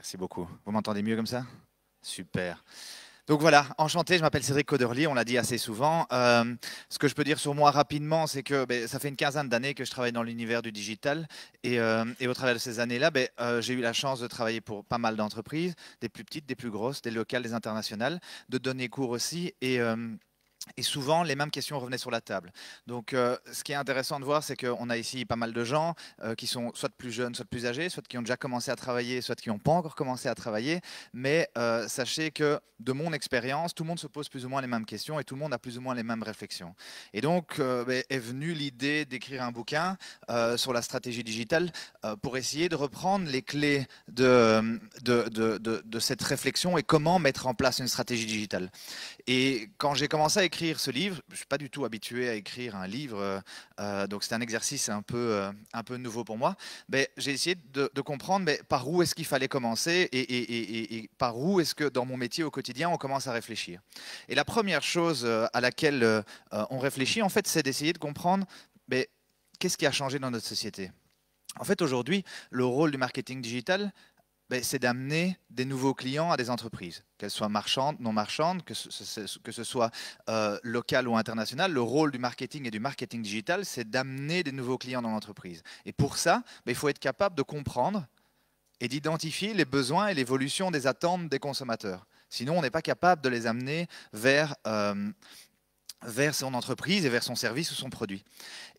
Merci beaucoup. Vous m'entendez mieux comme ça Super. Donc voilà, enchanté, je m'appelle Cédric Coderly, on l'a dit assez souvent. Euh, ce que je peux dire sur moi rapidement, c'est que ben, ça fait une quinzaine d'années que je travaille dans l'univers du digital. Et, euh, au travers de ces années-là, ben, euh, j'ai eu la chance de travailler pour pas mal d'entreprises, des plus petites, des plus grosses, des locales, des internationales, de donner cours aussi. Et et souvent, les mêmes questions revenaient sur la table. Donc, euh, ce qui est intéressant de voir, c'est qu'on a ici pas mal de gens euh, qui sont soit plus jeunes, soit plus âgés, soit qui ont déjà commencé à travailler, soit qui n'ont pas encore commencé à travailler. Mais euh, sachez que, de mon expérience, tout le monde se pose plus ou moins les mêmes questions et tout le monde a plus ou moins les mêmes réflexions. Et donc, ben, est venue l'idée d'écrire un bouquin sur la stratégie digitale pour essayer de reprendre les clés de, de, de, cette réflexion et comment mettre en place une stratégie digitale. Et quand j'ai commencé à écrire ce livre. Je ne suis pas du tout habitué à écrire un livre, euh, euh, donc c'est un exercice un peu, euh, un peu nouveau pour moi. Mais j'ai essayé de, comprendre mais par où est-ce qu'il fallait commencer et, par où est-ce que dans mon métier au quotidien, on commence à réfléchir. Et la première chose à laquelle on réfléchit, en fait, c'est d'essayer de comprendre qu'est-ce qui a changé dans notre société. En fait, aujourd'hui, le rôle du marketing digital, ben, c'est d'amener des nouveaux clients à des entreprises, qu'elles soient marchandes, non marchandes, que ce, soit euh, local ou international. Le rôle du marketing et du marketing digital, c'est d'amener des nouveaux clients dans l'entreprise. Et pour ça, ben, il faut être capable de comprendre et d'identifier les besoins et l'évolution des attentes des consommateurs. Sinon, on n'est pas capable de les amener vers euh, vers son entreprise et vers son service ou son produit.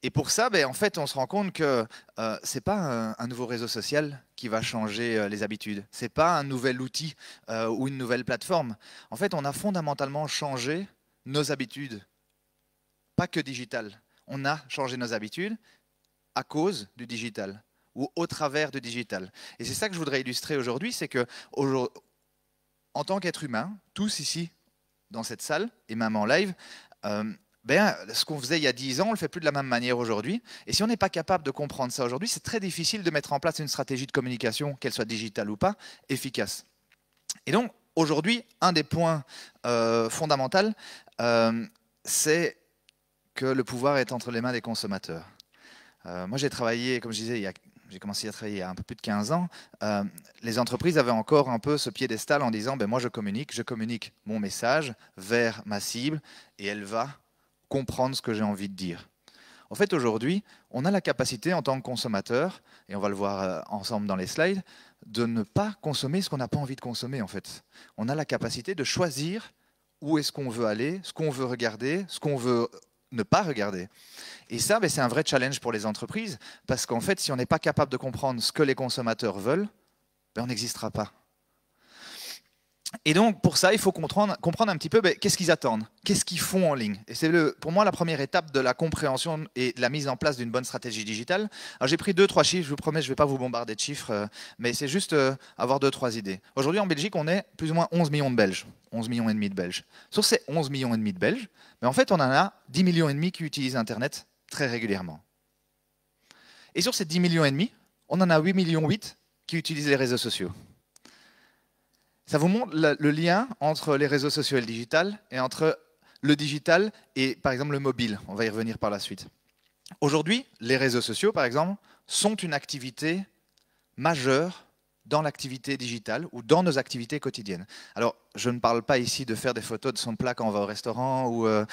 Et pour ça, ben, en fait, on se rend compte que euh, ce n'est pas un, nouveau réseau social qui va changer euh, les habitudes, ce n'est pas un nouvel outil euh, ou une nouvelle plateforme. En fait, on a fondamentalement changé nos habitudes, pas que digital. On a changé nos habitudes à cause du digital ou au travers du digital. Et c'est ça que je voudrais illustrer aujourd'hui, c'est que en tant qu'être humain, tous ici dans cette salle et même en live, euh, ben, ce qu'on faisait il y a 10 ans, on ne le fait plus de la même manière aujourd'hui. Et si on n'est pas capable de comprendre ça aujourd'hui, c'est très difficile de mettre en place une stratégie de communication, qu'elle soit digitale ou pas, efficace. Et donc, aujourd'hui, un des points euh, fondamentaux, euh, c'est que le pouvoir est entre les mains des consommateurs. Euh, moi, j'ai travaillé, comme je disais, il y a j'ai commencé à travailler il y a un peu plus de 15 ans, euh, les entreprises avaient encore un peu ce piédestal en disant, ben, moi je communique, je communique mon message vers ma cible et elle va comprendre ce que j'ai envie de dire. En fait, aujourd'hui, on a la capacité en tant que consommateur, et on va le voir euh, ensemble dans les slides, de ne pas consommer ce qu'on n'a pas envie de consommer, en fait. On a la capacité de choisir où est-ce qu'on veut aller, ce qu'on veut regarder, ce qu'on veut ne pas regarder. Et ça, ben, c'est un vrai challenge pour les entreprises, parce qu'en fait, si on n'est pas capable de comprendre ce que les consommateurs veulent, ben, on n'existera pas. Et donc, pour ça, il faut comprendre, un petit peu ben, qu'est-ce qu'ils attendent, qu'est-ce qu'ils font en ligne. Et c'est pour moi la première étape de la compréhension et de la mise en place d'une bonne stratégie digitale. Alors, j'ai pris deux, trois chiffres, je vous promets, je ne vais pas vous bombarder de chiffres, euh, mais c'est juste euh, avoir deux, trois idées. Aujourd'hui, en Belgique, on est plus ou moins 11 millions de Belges, 11 millions et demi de Belges. Sur ces 11 millions et demi de Belges, mais ben, en fait, on en a 10 millions et demi qui utilisent Internet très régulièrement. Et sur ces 10 millions et demi, on en a 8 millions 8 qui utilisent les réseaux sociaux. Ça vous montre le lien entre les réseaux sociaux et le digital, et entre le digital et par exemple le mobile. On va y revenir par la suite. Aujourd'hui, les réseaux sociaux, par exemple, sont une activité majeure dans l'activité digitale ou dans nos activités quotidiennes. Alors, je ne parle pas ici de faire des photos de son plat quand on va au restaurant ou, euh,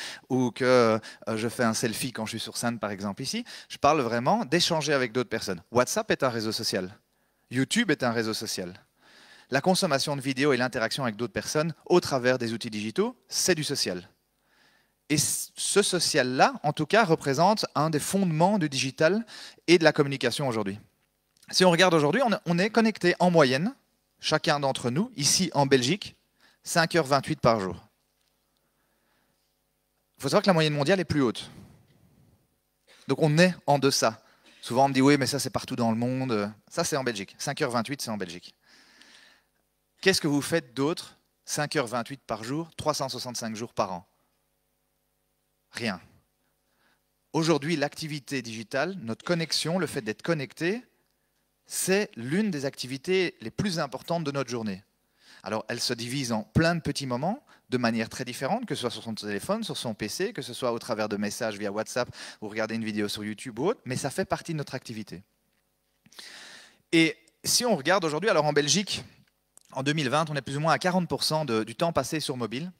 que euh, je fais un selfie quand je suis sur scène, par exemple, ici. Je parle vraiment d'échanger avec d'autres personnes. WhatsApp est un réseau social. YouTube est un réseau social la consommation de vidéos et l'interaction avec d'autres personnes au travers des outils digitaux, c'est du social. Et ce social-là, en tout cas, représente un des fondements du digital et de la communication aujourd'hui. Si on regarde aujourd'hui, on est connecté en moyenne, chacun d'entre nous, ici en Belgique, 5h28 par jour. Il faut savoir que la moyenne mondiale est plus haute. Donc on est en deçà. Souvent on me dit oui, mais ça c'est partout dans le monde. Ça c'est en Belgique. 5h28, c'est en Belgique. Qu'est-ce que vous faites d'autre 5h28 par jour, 365 jours par an Rien. Aujourd'hui, l'activité digitale, notre connexion, le fait d'être connecté, c'est l'une des activités les plus importantes de notre journée. Alors, elle se divise en plein de petits moments, de manière très différente, que ce soit sur son téléphone, sur son PC, que ce soit au travers de messages via WhatsApp ou regarder une vidéo sur YouTube ou autre, mais ça fait partie de notre activité. Et si on regarde aujourd'hui, alors en Belgique, en 2020, on est plus ou moins à 40% du temps passé sur mobile.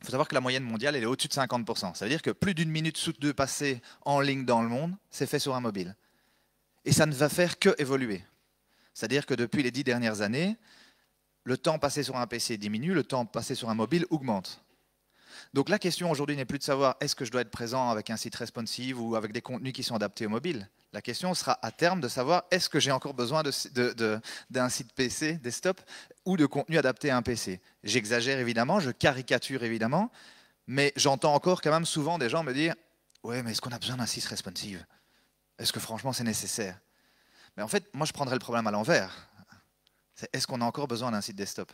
Il faut savoir que la moyenne mondiale, elle est au-dessus de 50%. Ça veut dire que plus d'une minute sous deux passée en ligne dans le monde, c'est fait sur un mobile. Et ça ne va faire que évoluer. C'est-à-dire que depuis les dix dernières années, le temps passé sur un PC diminue, le temps passé sur un mobile augmente. Donc la question aujourd'hui n'est plus de savoir est-ce que je dois être présent avec un site responsive ou avec des contenus qui sont adaptés au mobile. La question sera à terme de savoir est-ce que j'ai encore besoin d'un site PC, desktop, ou de contenus adapté à un PC. J'exagère évidemment, je caricature évidemment, mais j'entends encore quand même souvent des gens me dire Ouais, mais est-ce qu'on a besoin d'un site responsive Est-ce que franchement c'est nécessaire Mais en fait, moi je prendrais le problème à l'envers. est-ce qu'on a encore besoin d'un site desktop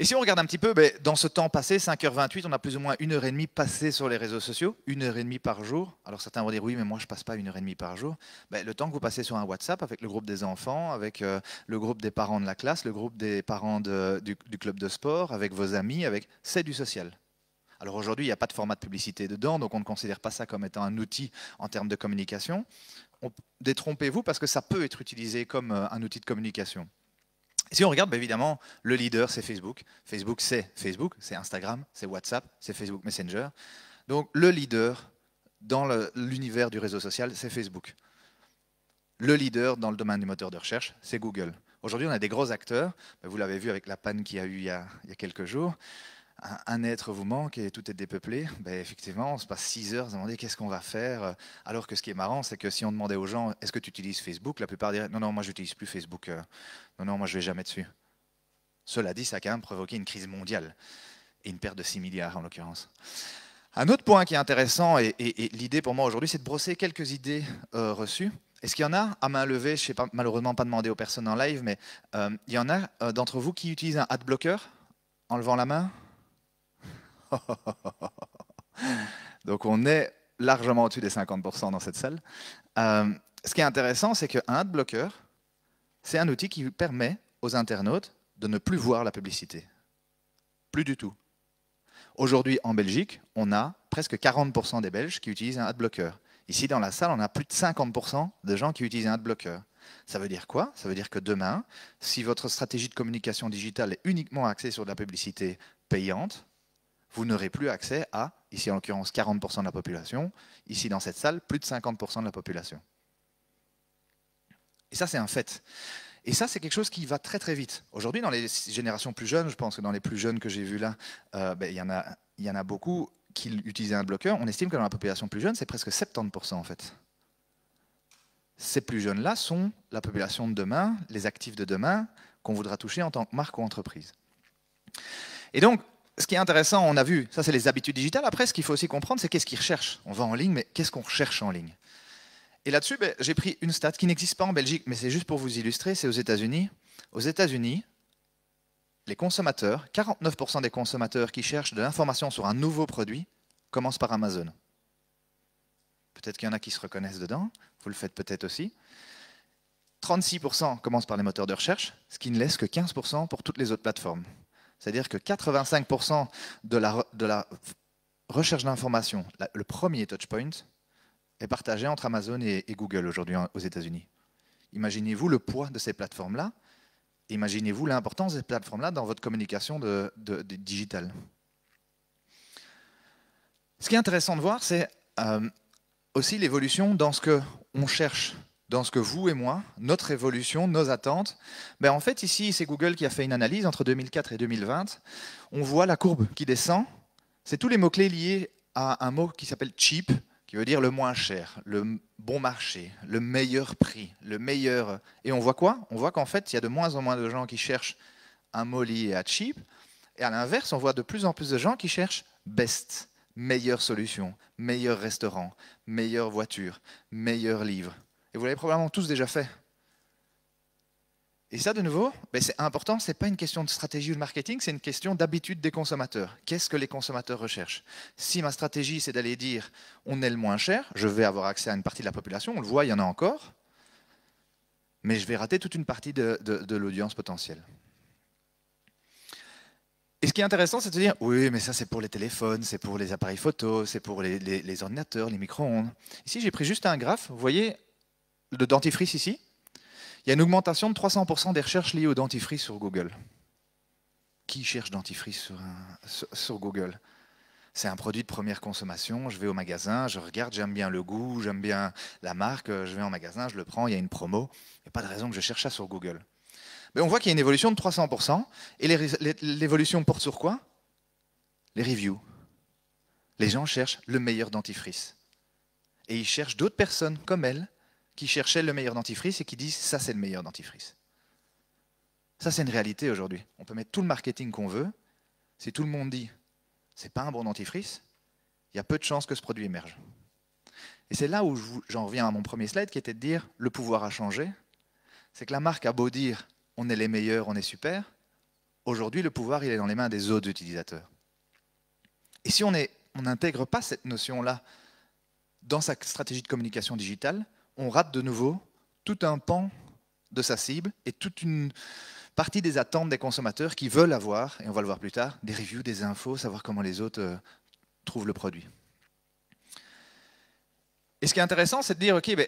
et si on regarde un petit peu, ben, dans ce temps passé, 5h28, on a plus ou moins une heure et demie passée sur les réseaux sociaux, une heure et demie par jour. Alors certains vont dire oui, mais moi je passe pas une heure et demie par jour. Ben, le temps que vous passez sur un WhatsApp avec le groupe des enfants, avec euh, le groupe des parents de la classe, le groupe des parents du, club de sport, avec vos amis, avec c'est du social. Alors aujourd'hui, il n'y a pas de format de publicité dedans, donc on ne considère pas ça comme étant un outil en termes de communication. Détrompez-vous parce que ça peut être utilisé comme euh, un outil de communication si on regarde, bah, évidemment, le leader, c'est Facebook. Facebook, c'est Facebook, c'est Instagram, c'est WhatsApp, c'est Facebook Messenger. Donc le leader dans l'univers du réseau social, c'est Facebook. Le leader dans le domaine du moteur de recherche, c'est Google. Aujourd'hui, on a des gros acteurs. Bah, vous l'avez vu avec la panne qu'il y a eu il y a quelques jours un, être vous manque et tout est dépeuplé, ben, effectivement, on se passe 6 heures à se demander qu'est-ce qu'on va faire. Euh, alors que ce qui est marrant, c'est que si on demandait aux gens est-ce que tu utilises Facebook, la plupart diraient non, non, moi j'utilise plus Facebook, euh, non, non, moi je vais jamais dessus. Cela dit, ça a quand même provoqué une crise mondiale et une perte de 6 milliards en l'occurrence. Un autre point qui est intéressant, et, l'idée pour moi aujourd'hui, c'est de brosser quelques idées euh, reçues. Est-ce qu'il y en a, à main levée, je ne sais pas, malheureusement pas demander aux personnes en live, mais il y en a d'entre vous qui utilisent un ad blocker en levant la main Donc on est largement au-dessus des 50% dans cette salle. Euh, ce qui est intéressant, c'est qu'un adblocker, c'est un outil qui permet aux internautes de ne plus voir la publicité. Plus du tout. Aujourd'hui, en Belgique, on a presque 40% des Belges qui utilisent un adblocker. Ici, dans la salle, on a plus de 50% de gens qui utilisent un adblocker. Ça veut dire quoi Ça veut dire que demain, si votre stratégie de communication digitale est uniquement axée sur de la publicité payante, vous n'aurez plus accès à, ici en l'occurrence 40% de la population, ici dans cette salle, plus de 50% de la population. Et ça, c'est un fait. Et ça, c'est quelque chose qui va très très vite. Aujourd'hui, dans les générations plus jeunes, je pense que dans les plus jeunes que j'ai vus là, euh, ben, il y, en a, y en a beaucoup qui utilisaient un bloqueur. On estime que dans la population plus jeune, c'est presque 70% en fait. Ces plus jeunes-là sont la population de demain, les actifs de demain, qu'on voudra toucher en tant que marque ou entreprise. Et donc, ce qui est intéressant, on a vu, ça c'est les habitudes digitales. Après, ce qu'il faut aussi comprendre, c'est qu'est-ce qu'ils recherchent. On va en ligne, mais qu'est-ce qu'on recherche en ligne Et là-dessus, ben, j'ai pris une stat qui n'existe pas en Belgique, mais c'est juste pour vous illustrer, c'est aux États-Unis. Aux États-Unis, les consommateurs, 49% des consommateurs qui cherchent de l'information sur un nouveau produit commencent par Amazon. Peut-être qu'il y en a qui se reconnaissent dedans, vous le faites peut-être aussi. 36% commencent par les moteurs de recherche, ce qui ne laisse que 15% pour toutes les autres plateformes. C'est-à-dire que 85% de la, recherche d'information, le premier touchpoint, est partagé entre Amazon et, Google aujourd'hui aux États-Unis. Imaginez-vous le poids de ces plateformes-là. Imaginez-vous l'importance de ces plateformes-là dans votre communication de, digitale. Ce qui est intéressant de voir, c'est euh, aussi l'évolution dans ce qu'on cherche dans ce que vous et moi, notre évolution, nos attentes. Ben, en fait, ici, c'est Google qui a fait une analyse entre 2004 et 2020. On voit la courbe qui descend. C'est tous les mots-clés liés à un mot qui s'appelle cheap, qui veut dire le moins cher, le bon marché, le meilleur prix, le meilleur. Et on voit quoi On voit qu'en fait, il y a de moins en moins de gens qui cherchent un mot lié à cheap. Et à l'inverse, on voit de plus en plus de gens qui cherchent best, meilleure solution, meilleur restaurant, meilleure voiture, meilleur livre. Et vous l'avez probablement tous déjà fait. Et ça, de nouveau, ben, c'est important, ce n'est pas une question de stratégie ou de marketing, c'est une question d'habitude des consommateurs. Qu'est-ce que les consommateurs recherchent Si ma stratégie, c'est d'aller dire on est le moins cher, je vais avoir accès à une partie de la population, on le voit, il y en a encore, mais je vais rater toute une partie de, l'audience potentielle. Et ce qui est intéressant, c'est de dire, oui, mais ça c'est pour les téléphones, c'est pour les appareils photo, c'est pour les, les ordinateurs, les micro-ondes. Ici, j'ai pris juste un graphe, vous voyez, le dentifrice ici, il y a une augmentation de 300% des recherches liées au dentifrice sur Google. Qui cherche dentifrice sur, Google c'est un produit de première consommation, je vais au magasin, je regarde, j'aime bien le goût, j'aime bien la marque, je vais en magasin, je le prends, il y a une promo, il n'y a pas de raison que je cherche ça sur Google. Mais on voit qu'il y a une évolution de 300%, et l'évolution porte sur quoi Les reviews. Les gens cherchent le meilleur dentifrice. Et ils cherchent d'autres personnes comme elles qui cherchaient le meilleur dentifrice et qui disent ça c'est le meilleur dentifrice. Ça c'est une réalité aujourd'hui. On peut mettre tout le marketing qu'on veut. Si tout le monde dit c'est pas un bon dentifrice, il y a peu de chances que ce produit émerge. Et c'est là où j'en reviens à mon premier slide qui était de dire le pouvoir a changé. C'est que la marque a beau dire on est les meilleurs, on est super. Aujourd'hui, le pouvoir, il est dans les mains des autres utilisateurs. Et si on n'intègre pas cette notion-là dans sa stratégie de communication digitale, on rate de nouveau tout un pan de sa cible et toute une partie des attentes des consommateurs qui veulent avoir, et on va le voir plus tard, des reviews, des infos, savoir comment les autres euh, trouvent le produit. Et ce qui est intéressant, c'est de dire, OK, ben,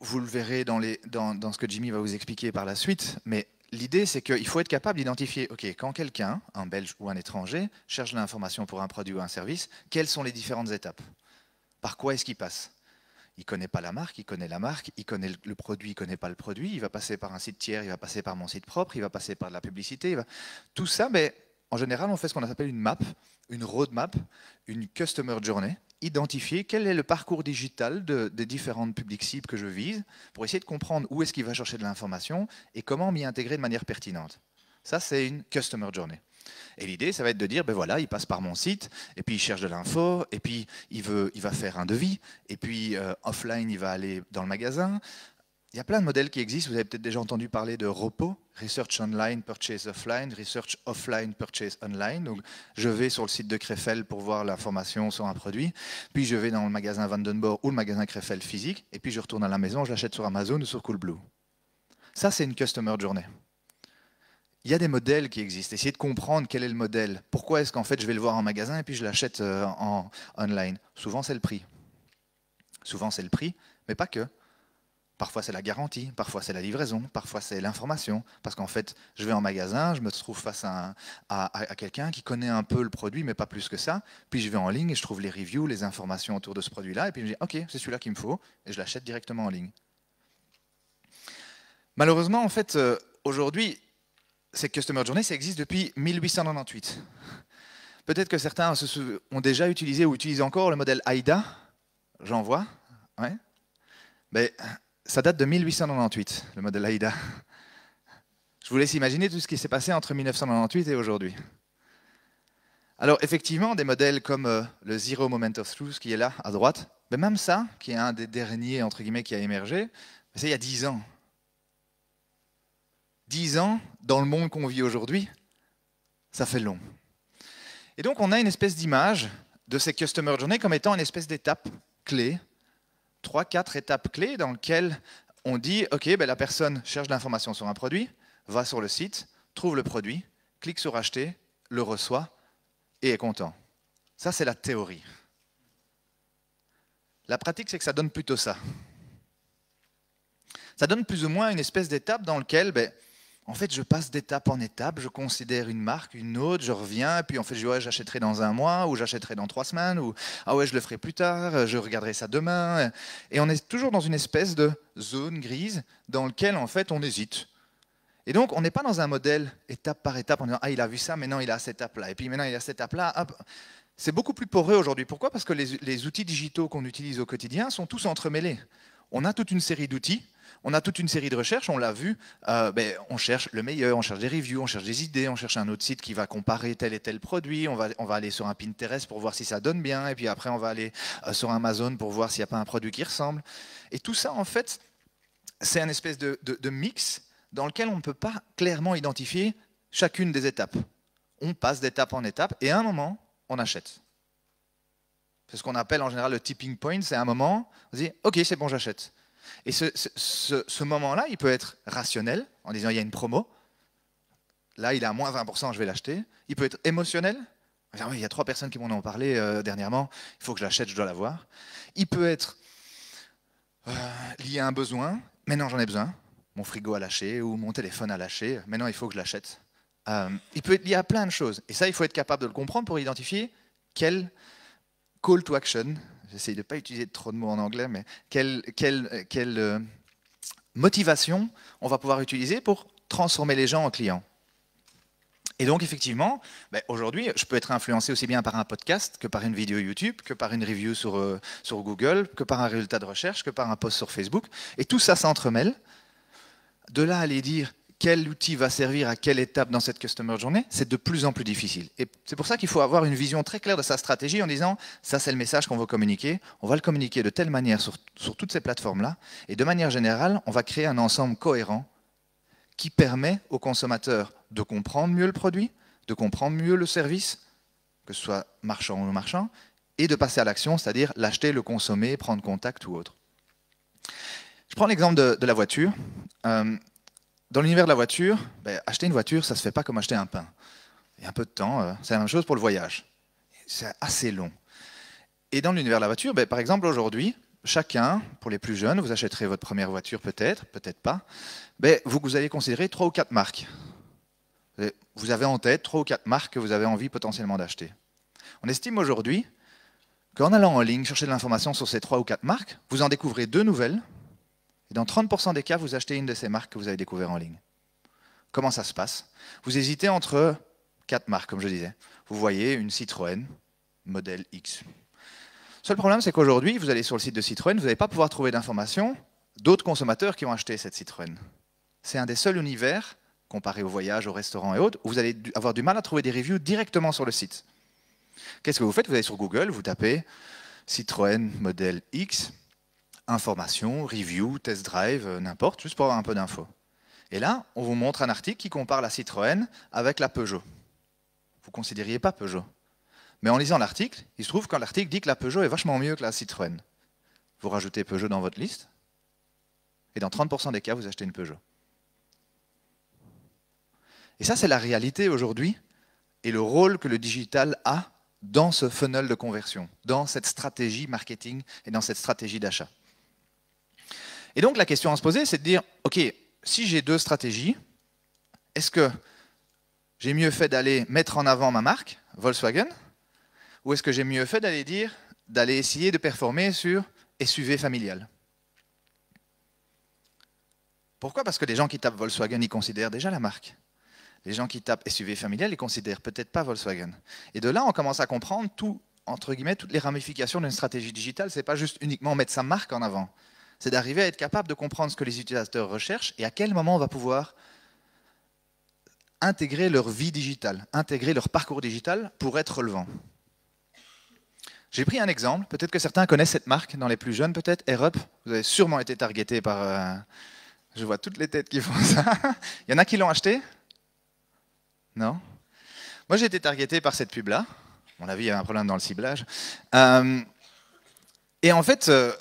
vous le verrez dans, dans, ce que Jimmy va vous expliquer par la suite, mais l'idée, c'est qu'il faut être capable d'identifier, OK, quand quelqu'un, un Belge ou un étranger, cherche l'information pour un produit ou un service, quelles sont les différentes étapes Par quoi est-ce qu'il passe il connaît pas la marque, il connaît la marque, il connaît le produit, il connaît pas le produit, il va passer par un site tiers, il va passer par mon site propre, il va passer par de la publicité, va... tout ça, mais en général, on fait ce qu'on appelle une map, une roadmap, une customer journey, identifier quel est le parcours digital des différentes publics cibles que je vise, pour essayer de comprendre où est-ce qu'il va chercher de l'information et comment m'y intégrer de manière pertinente. Ça, c'est une customer journey. Et l'idée, ça va être de dire, ben voilà, il passe par mon site, et puis il cherche de l'info, et puis il, veut, il va faire un devis, et puis euh, offline, il va aller dans le magasin. Il y a plein de modèles qui existent, vous avez peut-être déjà entendu parler de repos, Research Online, Purchase Offline, Research Offline, Purchase Online. Donc, je vais sur le site de Krefel pour voir l'information sur un produit, puis je vais dans le magasin Vandenborg ou le magasin Krefel physique, et puis je retourne à la maison, je l'achète sur Amazon ou sur Coolblue. Ça, c'est une Customer Journey il y a des modèles qui existent. Essayez de comprendre quel est le modèle. Pourquoi est-ce qu'en fait je vais le voir en magasin et puis je l'achète euh, en, ligne online Souvent c'est le prix. Souvent c'est le prix, mais pas que. Parfois c'est la garantie, parfois c'est la livraison, parfois c'est l'information. Parce qu'en fait, je vais en magasin, je me trouve face à, à quelqu'un qui connaît un peu le produit, mais pas plus que ça. Puis je vais en ligne et je trouve les reviews, les informations autour de ce produit-là. Et puis je me dis, OK, c'est celui-là qu'il me faut. Et je l'achète directement en ligne. Malheureusement, en fait, euh, aujourd'hui, cette Customer Journey, ça existe depuis 1898. Peut-être que certains ont déjà utilisé ou utilisent encore le modèle AIDA. J'en vois. Ouais. Mais ça date de 1898, le modèle AIDA. Je vous laisse imaginer tout ce qui s'est passé entre 1998 et aujourd'hui. Alors effectivement, des modèles comme euh, le Zero Moment of Truth qui est là à droite, mais même ça, qui est un des derniers entre guillemets qui a émergé, c'est il y a 10 ans dix ans, dans le monde qu'on vit aujourd'hui, ça fait long. Et donc on a une espèce d'image de ces Customer Journey comme étant une espèce d'étape clé, trois, quatre étapes clés dans lesquelles on dit, OK, ben la personne cherche l'information sur un produit, va sur le site, trouve le produit, clique sur acheter, le reçoit et est content. Ça, c'est la théorie. La pratique, c'est que ça donne plutôt ça. Ça donne plus ou moins une espèce d'étape dans laquelle ben, en fait, je passe d'étape en étape, je considère une marque, une autre, je reviens, et puis en fait, je j'achèterai dans un mois, ou j'achèterai dans trois semaines, ou ah ouais, je le ferai plus tard, je regarderai ça demain. Et on est toujours dans une espèce de zone grise dans laquelle, en fait, on hésite. Et donc, on n'est pas dans un modèle étape par étape en disant, ah, il a vu ça, maintenant il a cette étape-là, et puis maintenant il a cette étape-là. C'est beaucoup plus poreux aujourd'hui. Pourquoi Parce que les outils digitaux qu'on utilise au quotidien sont tous entremêlés. On a toute une série d'outils on a toute une série de recherches, on l'a vu, euh, ben, on cherche le meilleur, on cherche des reviews, on cherche des idées, on cherche un autre site qui va comparer tel et tel produit, on va, on va aller sur un Pinterest pour voir si ça donne bien, et puis après on va aller euh, sur Amazon pour voir s'il n'y a pas un produit qui ressemble. Et tout ça, en fait, c'est un espèce de, de mix dans lequel on ne peut pas clairement identifier chacune des étapes. On passe d'étape en étape, et à un moment, on achète. C'est ce qu'on appelle en général le tipping point, c'est un moment, on se dit, ok, c'est bon, j'achète. Et ce, ce, moment-là, il peut être rationnel, en disant il y a une promo, là il est à moins 20%, je vais l'acheter. Il peut être émotionnel, ah, il y a trois personnes qui m'en ont parlé euh, dernièrement, il faut que je l'achète, je dois l'avoir. Il peut être euh, lié à un besoin, maintenant j'en ai besoin, mon frigo a lâché ou mon téléphone a lâché, maintenant il faut que je l'achète. Euh, il peut être lié à plein de choses. Et ça, il faut être capable de le comprendre pour identifier quel call to action j'essaye de ne pas utiliser trop de mots en anglais, mais quelle, quelle, quelle euh, motivation on va pouvoir utiliser pour transformer les gens en clients. Et donc, effectivement, ben, aujourd'hui, je peux être influencé aussi bien par un podcast que par une vidéo YouTube, que par une review sur, euh, sur Google, que par un résultat de recherche, que par un post sur Facebook. Et tout ça s'entremêle. De là à aller dire quel outil va servir à quelle étape dans cette customer journey, c'est de plus en plus difficile. Et c'est pour ça qu'il faut avoir une vision très claire de sa stratégie en disant ça c'est le message qu'on veut communiquer, on va le communiquer de telle manière sur, toutes ces plateformes-là, et de manière générale, on va créer un ensemble cohérent qui permet aux consommateurs de comprendre mieux le produit, de comprendre mieux le service, que ce soit marchand ou marchand, et de passer à l'action, c'est-à-dire l'acheter, le consommer, prendre contact ou autre. Je prends l'exemple de, la voiture. Euh, dans l'univers de la voiture, ben, acheter une voiture, ça ne se fait pas comme acheter un pain. Il y a un peu de temps, euh, c'est la même chose pour le voyage. C'est assez long. Et dans l'univers de la voiture, ben, par exemple aujourd'hui, chacun, pour les plus jeunes, vous achèterez votre première voiture peut-être, peut-être pas, ben, vous, vous allez considérer trois ou quatre marques. Vous avez en tête trois ou quatre marques que vous avez envie potentiellement d'acheter. On estime aujourd'hui qu'en allant en ligne chercher de l'information sur ces trois ou quatre marques, vous en découvrez deux nouvelles et dans 30% des cas, vous achetez une de ces marques que vous avez découvert en ligne. Comment ça se passe Vous hésitez entre quatre marques, comme je disais. Vous voyez une Citroën, modèle X. Le seul problème, c'est qu'aujourd'hui, vous allez sur le site de Citroën, vous n'allez pas pouvoir trouver d'informations d'autres consommateurs qui ont acheté cette Citroën. C'est un des seuls univers, comparé au voyage, au restaurant et autres, où vous allez avoir du mal à trouver des reviews directement sur le site. Qu'est-ce que vous faites Vous allez sur Google, vous tapez Citroën modèle X, information, review, test drive, euh, n'importe, juste pour avoir un peu d'infos. Et là, on vous montre un article qui compare la Citroën avec la Peugeot. Vous ne considériez pas Peugeot. Mais en lisant l'article, il se trouve que l'article dit que la Peugeot est vachement mieux que la Citroën. Vous rajoutez Peugeot dans votre liste, et dans 30% des cas, vous achetez une Peugeot. Et ça, c'est la réalité aujourd'hui, et le rôle que le digital a dans ce funnel de conversion, dans cette stratégie marketing et dans cette stratégie d'achat. Et donc la question à se poser, c'est de dire, OK, si j'ai deux stratégies, est-ce que j'ai mieux fait d'aller mettre en avant ma marque, Volkswagen, ou est-ce que j'ai mieux fait d'aller dire, d'aller essayer de performer sur SUV familial Pourquoi Parce que les gens qui tapent Volkswagen, ils considèrent déjà la marque. Les gens qui tapent SUV familial, ils considèrent peut-être pas Volkswagen. Et de là, on commence à comprendre tout, entre guillemets, toutes les ramifications d'une stratégie digitale. C'est pas juste uniquement mettre sa marque en avant c'est d'arriver à être capable de comprendre ce que les utilisateurs recherchent et à quel moment on va pouvoir intégrer leur vie digitale, intégrer leur parcours digital pour être relevant. J'ai pris un exemple, peut-être que certains connaissent cette marque, dans les plus jeunes peut-être, AirUp, vous avez sûrement été targeté par... Euh, je vois toutes les têtes qui font ça. Il y en a qui l'ont acheté Non Moi j'ai été targeté par cette pub-là. À mon avis, il y avait un problème dans le ciblage. Euh, et en fait, euh,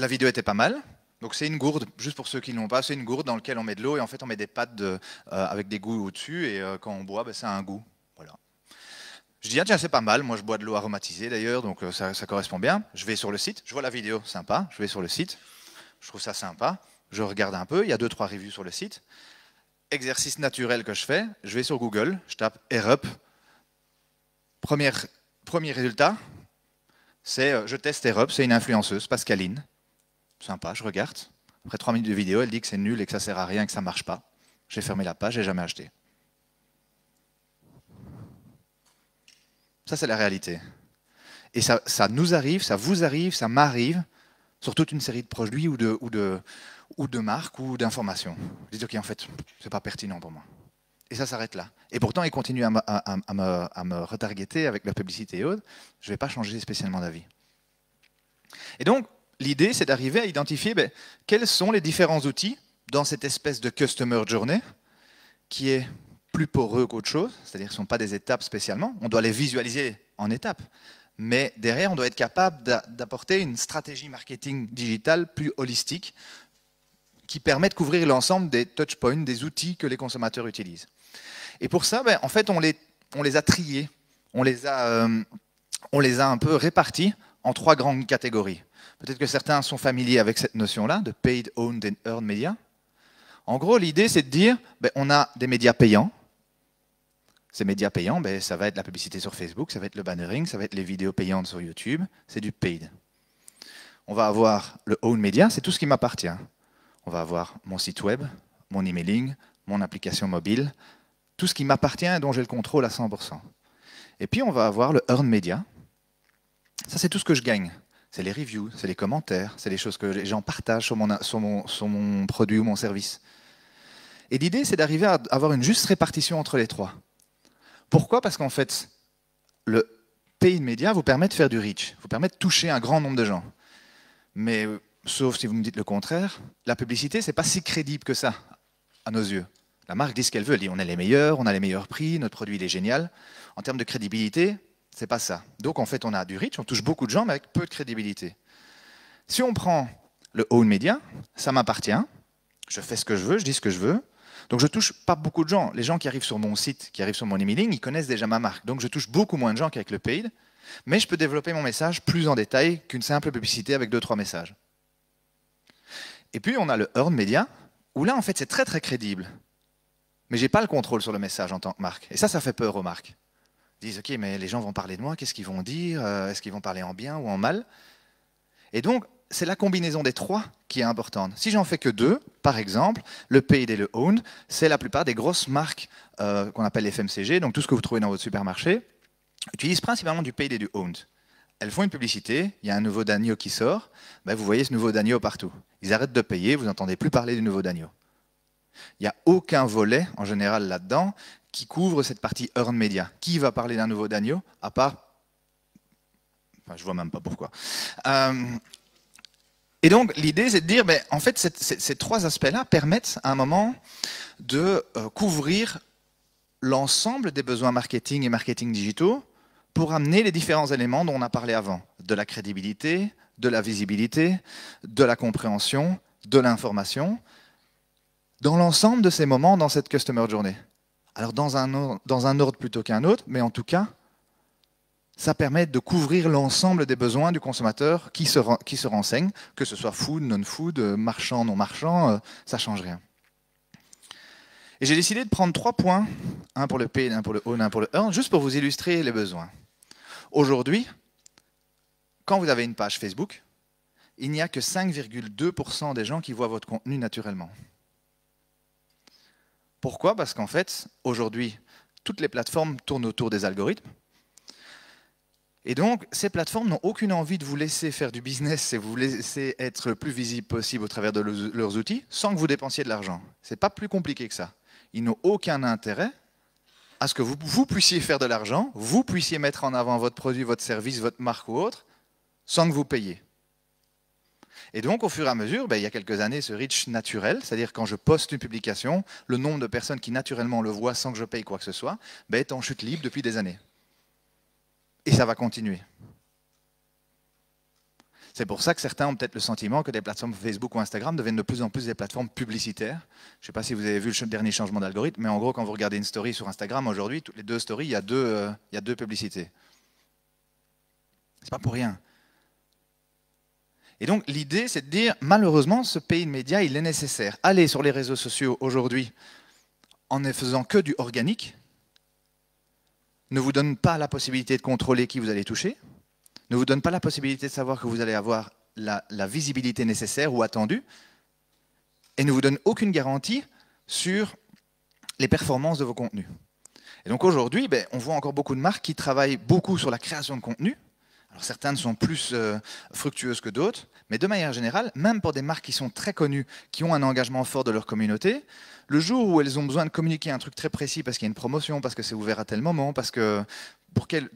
la vidéo était pas mal. Donc c'est une gourde, juste pour ceux qui ne l'ont pas, c'est une gourde dans laquelle on met de l'eau et en fait on met des pâtes euh, avec des goûts au-dessus et euh, quand on boit, ben, ça a un goût. Voilà. Je dis, ah, tiens, c'est pas mal, moi je bois de l'eau aromatisée d'ailleurs, donc euh, ça, correspond bien. Je vais sur le site, je vois la vidéo, sympa, je vais sur le site, je trouve ça sympa, je regarde un peu, il y a deux, trois reviews sur le site. Exercice naturel que je fais, je vais sur Google, je tape Air Premier, premier résultat, c'est je teste Air c'est une influenceuse, Pascaline sympa, je regarde. Après trois minutes de vidéo, elle dit que c'est nul et que ça sert à rien et que ça marche pas. J'ai fermé la page, n'ai jamais acheté. Ça, c'est la réalité. Et ça, ça, nous arrive, ça vous arrive, ça m'arrive, sur toute une série de produits ou de, ou de, ou de marques ou d'informations. Je dis, OK, en fait, c'est pas pertinent pour moi. Et ça s'arrête là. Et pourtant, il continue à me, à, me, à me, retargeter avec la publicité et autres. Je ne vais pas changer spécialement d'avis. Et donc, l'idée, c'est d'arriver à identifier ben, quels sont les différents outils dans cette espèce de Customer Journey qui est plus poreux qu'autre chose, c'est-à-dire qu'ils ne sont pas des étapes spécialement, on doit les visualiser en étapes. Mais derrière, on doit être capable d'apporter une stratégie marketing digitale plus holistique qui permet de couvrir l'ensemble des touchpoints, des outils que les consommateurs utilisent. Et pour ça, ben, en fait, on les, a triés, euh, on les a un peu répartis en trois grandes catégories. Peut-être que certains sont familiers avec cette notion-là de paid, owned and earned media. En gros, l'idée, c'est de dire, ben, on a des médias payants. Ces médias payants, ben, ça va être la publicité sur Facebook, ça va être le bannering, ça va être les vidéos payantes sur YouTube. C'est du paid. On va avoir le owned media, c'est tout ce qui m'appartient. On va avoir mon site web, mon emailing, mon application mobile, tout ce qui m'appartient et dont j'ai le contrôle à 100%. Et puis on va avoir le earned media. Ça, c'est tout ce que je gagne c'est les reviews, c'est les commentaires, c'est les choses que les gens partagent sur mon, produit ou mon service. Et l'idée, c'est d'arriver à avoir une juste répartition entre les trois. Pourquoi Parce qu'en fait, le paid media vous permet de faire du reach, vous permet de toucher un grand nombre de gens. Mais euh, sauf si vous me dites le contraire, la publicité, n'est pas si crédible que ça, à nos yeux. La marque dit ce qu'elle veut, elle dit on est les meilleurs, on a les meilleurs prix, notre produit est génial. En termes de crédibilité, c'est pas ça. Donc en fait, on a du reach, on touche beaucoup de gens, mais avec peu de crédibilité. Si on prend le own media, ça m'appartient, je fais ce que je veux, je dis ce que je veux, donc je touche pas beaucoup de gens. Les gens qui arrivent sur mon site, qui arrivent sur mon emailing, ils connaissent déjà ma marque. Donc je touche beaucoup moins de gens qu'avec le paid, mais je peux développer mon message plus en détail qu'une simple publicité avec deux trois messages. Et puis on a le earn media où là en fait c'est très très crédible. Mais j'ai pas le contrôle sur le message en tant que marque. Et ça ça fait peur aux marques disent, OK, mais les gens vont parler de moi, qu'est-ce qu'ils vont dire euh, Est-ce qu'ils vont parler en bien ou en mal Et donc, c'est la combinaison des trois qui est importante. Si j'en fais que deux, par exemple, le paid et le Owned, c'est la plupart des grosses marques euh, qu'on appelle FMCG, donc tout ce que vous trouvez dans votre supermarché, utilisent principalement du paid et du Owned. Elles font une publicité, il y a un nouveau Danio qui sort, ben vous voyez ce nouveau Danio partout. Ils arrêtent de payer, vous n'entendez plus parler du nouveau Danio. Il n'y a aucun volet en général là-dedans qui couvre cette partie earned media. Qui va parler d'un nouveau d'agneau à part... Enfin, je vois même pas pourquoi. Euh, et donc, l'idée, c'est de dire, mais ben, en fait, ces trois aspects-là permettent à un moment de euh, couvrir l'ensemble des besoins marketing et marketing digitaux pour amener les différents éléments dont on a parlé avant, de la crédibilité, de la visibilité, de la compréhension, de l'information, dans l'ensemble de ces moments dans cette Customer Journey. Alors dans un, ordre, dans un ordre plutôt qu'un autre, mais en tout cas, ça permet de couvrir l'ensemble des besoins du consommateur qui se, qui se renseigne, que ce soit food, non-food, euh, marchand, non-marchand, euh, ça ne change rien. Et j'ai décidé de prendre trois points, un pour le P, un pour le O, un pour le earn, juste pour vous illustrer les besoins. Aujourd'hui, quand vous avez une page Facebook, il n'y a que 5,2% des gens qui voient votre contenu naturellement. Pourquoi Parce qu'en fait, aujourd'hui, toutes les plateformes tournent autour des algorithmes. Et donc, ces plateformes n'ont aucune envie de vous laisser faire du business et vous laisser être le plus visible possible au travers de leurs outils sans que vous dépensiez de l'argent. Ce n'est pas plus compliqué que ça. Ils n'ont aucun intérêt à ce que vous, vous puissiez faire de l'argent, vous puissiez mettre en avant votre produit, votre service, votre marque ou autre, sans que vous payiez. Et donc, au fur et à mesure, ben, il y a quelques années, ce reach naturel, c'est-à-dire quand je poste une publication, le nombre de personnes qui naturellement le voient sans que je paye quoi que ce soit, ben, est en chute libre depuis des années. Et ça va continuer. C'est pour ça que certains ont peut-être le sentiment que des plateformes Facebook ou Instagram deviennent de plus en plus des plateformes publicitaires. Je ne sais pas si vous avez vu le dernier changement d'algorithme, mais en gros, quand vous regardez une story sur Instagram aujourd'hui, toutes les deux stories, il y a deux, euh, il y a deux publicités. C'est pas pour rien. Et donc l'idée, c'est de dire, malheureusement, ce pays de médias, il est nécessaire. Aller sur les réseaux sociaux aujourd'hui en ne faisant que du organique ne vous donne pas la possibilité de contrôler qui vous allez toucher, ne vous donne pas la possibilité de savoir que vous allez avoir la, visibilité nécessaire ou attendue, et ne vous donne aucune garantie sur les performances de vos contenus. Et donc aujourd'hui, ben, on voit encore beaucoup de marques qui travaillent beaucoup sur la création de contenu, certaines sont plus euh, fructueuses que d'autres, mais de manière générale, même pour des marques qui sont très connues, qui ont un engagement fort de leur communauté, le jour où elles ont besoin de communiquer un truc très précis parce qu'il y a une promotion, parce que c'est ouvert à tel moment, parce que pour quelle,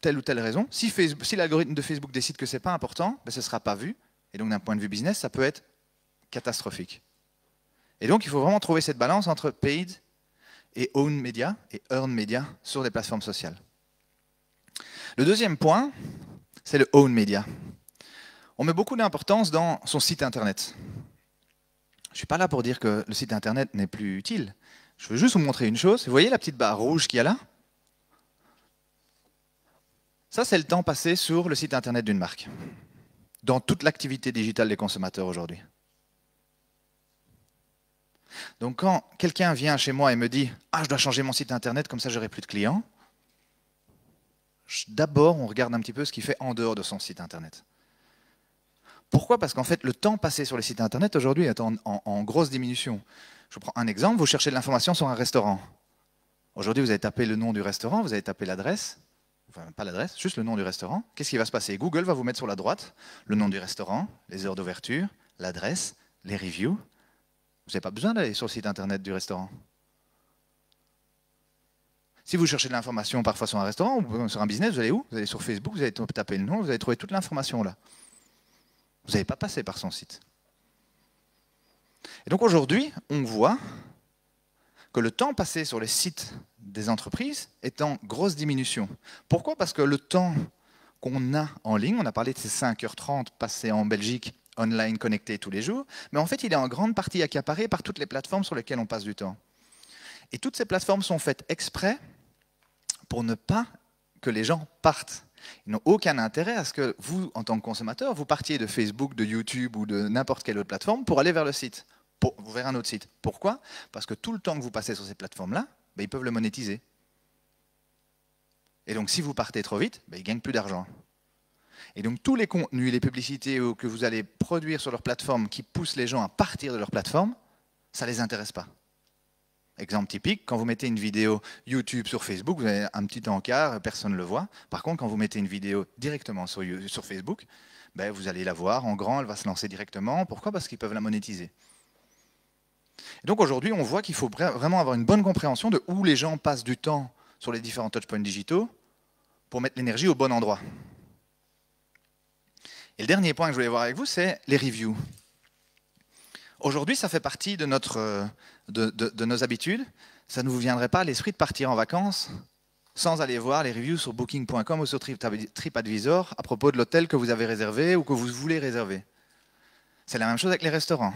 telle ou telle raison, si, l'algorithme de Facebook décide que ce n'est pas important, ben, ce ne sera pas vu. Et donc d'un point de vue business, ça peut être catastrophique. Et donc il faut vraiment trouver cette balance entre paid et own media et earned media sur les plateformes sociales. Le deuxième point, c'est le own media. On met beaucoup d'importance dans son site internet. Je ne suis pas là pour dire que le site internet n'est plus utile. Je veux juste vous montrer une chose. Vous voyez la petite barre rouge qu'il y a là Ça, c'est le temps passé sur le site internet d'une marque, dans toute l'activité digitale des consommateurs aujourd'hui. Donc quand quelqu'un vient chez moi et me dit ⁇ Ah, je dois changer mon site internet, comme ça j'aurai plus de clients ⁇ d'abord, on regarde un petit peu ce qu'il fait en dehors de son site Internet. Pourquoi Parce qu'en fait, le temps passé sur les sites Internet aujourd'hui est en, grosse diminution. Je prends un exemple, vous cherchez de l'information sur un restaurant. Aujourd'hui, vous avez tapé le nom du restaurant, vous avez tapé l'adresse, enfin pas l'adresse, juste le nom du restaurant. Qu'est-ce qui va se passer Google va vous mettre sur la droite le nom du restaurant, les heures d'ouverture, l'adresse, les reviews. Vous n'avez pas besoin d'aller sur le site Internet du restaurant. Si vous cherchez de l'information parfois sur un restaurant ou sur un business, vous allez où Vous allez sur Facebook, vous allez taper le nom, vous allez trouver toute l'information là. Vous n'avez pas passé par son site. Et donc aujourd'hui, on voit que le temps passé sur les sites des entreprises est en grosse diminution. Pourquoi Parce que le temps qu'on a en ligne, on a parlé de ces 5h30 passées en Belgique online connecté tous les jours, mais en fait, il est en grande partie accaparé par toutes les plateformes sur lesquelles on passe du temps. Et toutes ces plateformes sont faites exprès pour ne pas que les gens partent. Ils n'ont aucun intérêt à ce que vous, en tant que consommateur, vous partiez de Facebook, de YouTube ou de n'importe quelle autre plateforme pour aller vers le site, vers un autre site. Pourquoi Parce que tout le temps que vous passez sur ces plateformes-là, ben, ils peuvent le monétiser. Et donc si vous partez trop vite, ben, ils gagnent plus d'argent. Et donc tous les contenus, les publicités que vous allez produire sur leur plateforme qui poussent les gens à partir de leur plateforme, ça ne les intéresse pas. Exemple typique, quand vous mettez une vidéo YouTube sur Facebook, vous avez un petit encart, personne ne le voit. Par contre, quand vous mettez une vidéo directement sur, Facebook, ben, vous allez la voir en grand, elle va se lancer directement. Pourquoi Parce qu'ils peuvent la monétiser. donc aujourd'hui, on voit qu'il faut vraiment avoir une bonne compréhension de où les gens passent du temps sur les différents touchpoints digitaux pour mettre l'énergie au bon endroit. Et le dernier point que je voulais voir avec vous, c'est les reviews. Aujourd'hui, ça fait partie de notre euh, de, nos habitudes, ça ne vous viendrait pas à l'esprit de partir en vacances sans aller voir les reviews sur booking.com ou sur TripAdvisor à propos de l'hôtel que vous avez réservé ou que vous voulez réserver. C'est la même chose avec les restaurants.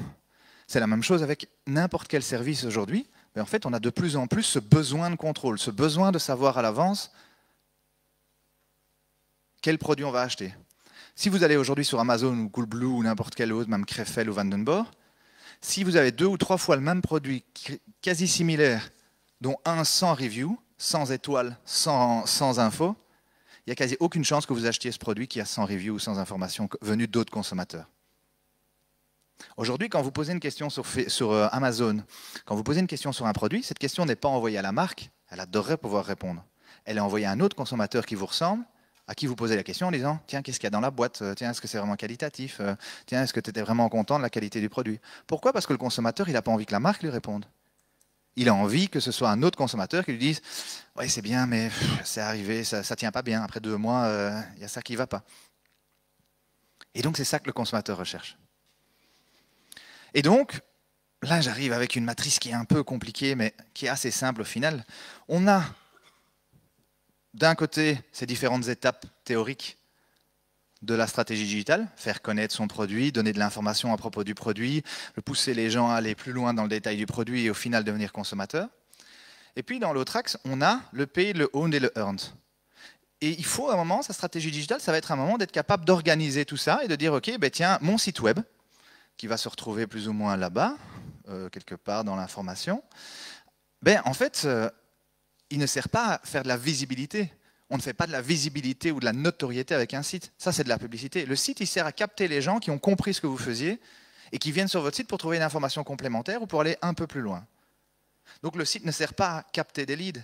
C'est la même chose avec n'importe quel service aujourd'hui. Mais en fait, on a de plus en plus ce besoin de contrôle, ce besoin de savoir à l'avance quel produit on va acheter. Si vous allez aujourd'hui sur Amazon ou Coolblue ou n'importe quel autre, même Krefeld ou Vandenborg, si vous avez deux ou trois fois le même produit quasi similaire, dont un sans review, sans étoile, sans, info, il n'y a quasi aucune chance que vous achetiez ce produit qui a sans review ou sans information venue d'autres consommateurs. Aujourd'hui, quand vous posez une question sur, sur, euh, Amazon, quand vous posez une question sur un produit, cette question n'est pas envoyée à la marque, elle adorerait pouvoir répondre. Elle est envoyée à un autre consommateur qui vous ressemble, à qui vous posez la question en disant Tiens, qu'est-ce qu'il y a dans la boîte euh, Tiens, est-ce que c'est vraiment qualitatif euh, Tiens, est-ce que tu étais vraiment content de la qualité du produit Pourquoi Parce que le consommateur, il n'a pas envie que la marque lui réponde. Il a envie que ce soit un autre consommateur qui lui dise Ouais, c'est bien, mais c'est arrivé, ça ne tient pas bien. Après deux mois, euh, il y a ça qui ne va pas. Et donc, c'est ça que le consommateur recherche. Et donc, là, j'arrive avec une matrice qui est un peu compliquée, mais qui est assez simple au final. On a d'un côté ces différentes étapes théoriques de la stratégie digitale, faire connaître son produit, donner de l'information à propos du produit, pousser les gens à aller plus loin dans le détail du produit et au final devenir consommateur. Et puis dans l'autre axe, on a le pay, le own et le earned. Et il faut à un moment, sa stratégie digitale, ça va être un moment d'être capable d'organiser tout ça et de dire, OK, ben tiens, mon site web, qui va se retrouver plus ou moins là-bas, euh, quelque part dans l'information, ben en fait, euh, il ne sert pas à faire de la visibilité. On ne fait pas de la visibilité ou de la notoriété avec un site. Ça, c'est de la publicité. Le site, il sert à capter les gens qui ont compris ce que vous faisiez et qui viennent sur votre site pour trouver une information complémentaire ou pour aller un peu plus loin. Donc le site ne sert pas à capter des leads.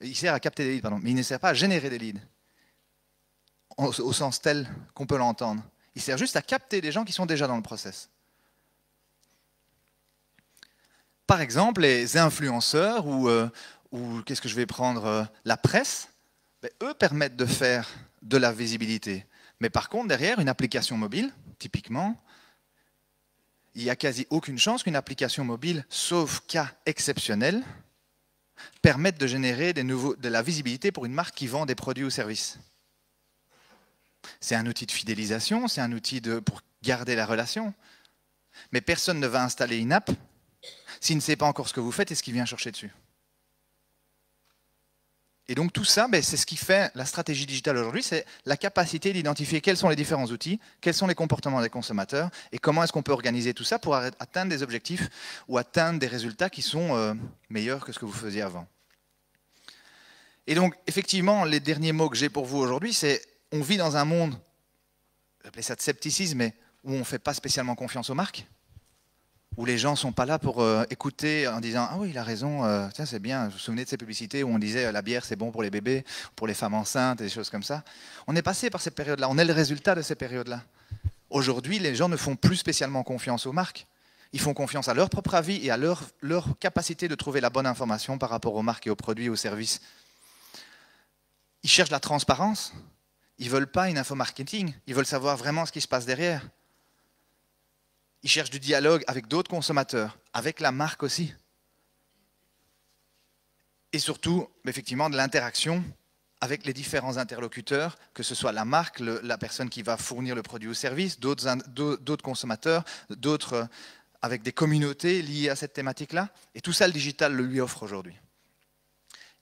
Il sert à capter des leads, pardon, mais il ne sert pas à générer des leads au, sens tel qu'on peut l'entendre. Il sert juste à capter des gens qui sont déjà dans le process. Par exemple, les influenceurs ou, euh, ou qu'est-ce que je vais prendre euh, La presse, ben, eux permettent de faire de la visibilité. Mais par contre, derrière, une application mobile, typiquement, il n'y a quasi aucune chance qu'une application mobile, sauf cas exceptionnel, permette de générer de la visibilité pour une marque qui vend des produits ou services. C'est un outil de fidélisation, c'est un outil pour garder la relation. Mais personne ne va installer une app s'il ne sait pas encore ce que vous faites et ce qu'il vient chercher dessus. Et donc tout ça, ben, c'est ce qui fait la stratégie digitale aujourd'hui, c'est la capacité d'identifier quels sont les différents outils, quels sont les comportements des consommateurs et comment est-ce qu'on peut organiser tout ça pour atteindre des objectifs ou atteindre des résultats qui sont euh, meilleurs que ce que vous faisiez avant. Et donc effectivement, les derniers mots que j'ai pour vous aujourd'hui, c'est on vit dans un monde, j'appelais ça de scepticisme, mais où on ne fait pas spécialement confiance aux marques où les gens ne sont pas là pour euh, écouter en disant ah oui il a raison euh, tiens c'est bien vous vous souvenez de ces publicités où on disait euh, la bière c'est bon pour les bébés pour les femmes enceintes et des choses comme ça on est passé par ces périodes là on est le résultat de ces périodes là aujourd'hui les gens ne font plus spécialement confiance aux marques ils font confiance à leur propre avis et à leur, leur capacité de trouver la bonne information par rapport aux marques et aux produits et aux services ils cherchent la transparence ils veulent pas une info marketing ils veulent savoir vraiment ce qui se passe derrière il cherche du dialogue avec d'autres consommateurs, avec la marque aussi. Et surtout, effectivement, de l'interaction avec les différents interlocuteurs, que ce soit la marque, la personne qui va fournir le produit ou service, d'autres consommateurs, d'autres euh, avec des communautés liées à cette thématique-là. Et tout ça, le digital le lui offre aujourd'hui.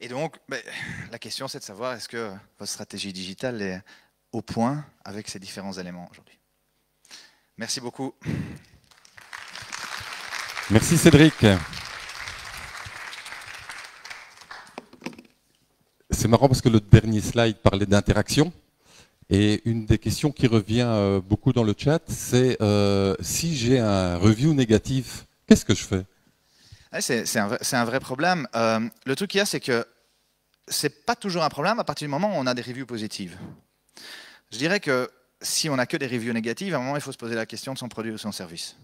Et donc, ben, la question, c'est de savoir est-ce que votre stratégie digitale est au point avec ces différents éléments aujourd'hui Merci beaucoup. Merci Cédric. C'est marrant parce que le dernier slide parlait d'interaction. Et une des questions qui revient euh, beaucoup dans le chat, c'est euh, si j'ai un review négatif, qu'est-ce que je fais ah, c'est, un, vrai, problème. Euh, le truc qu'il y a, c'est que c'est pas toujours un problème à partir du moment où on a des reviews positives. Je dirais que si on n'a que des reviews négatives, à un moment, il faut se poser la question de son produit ou son service.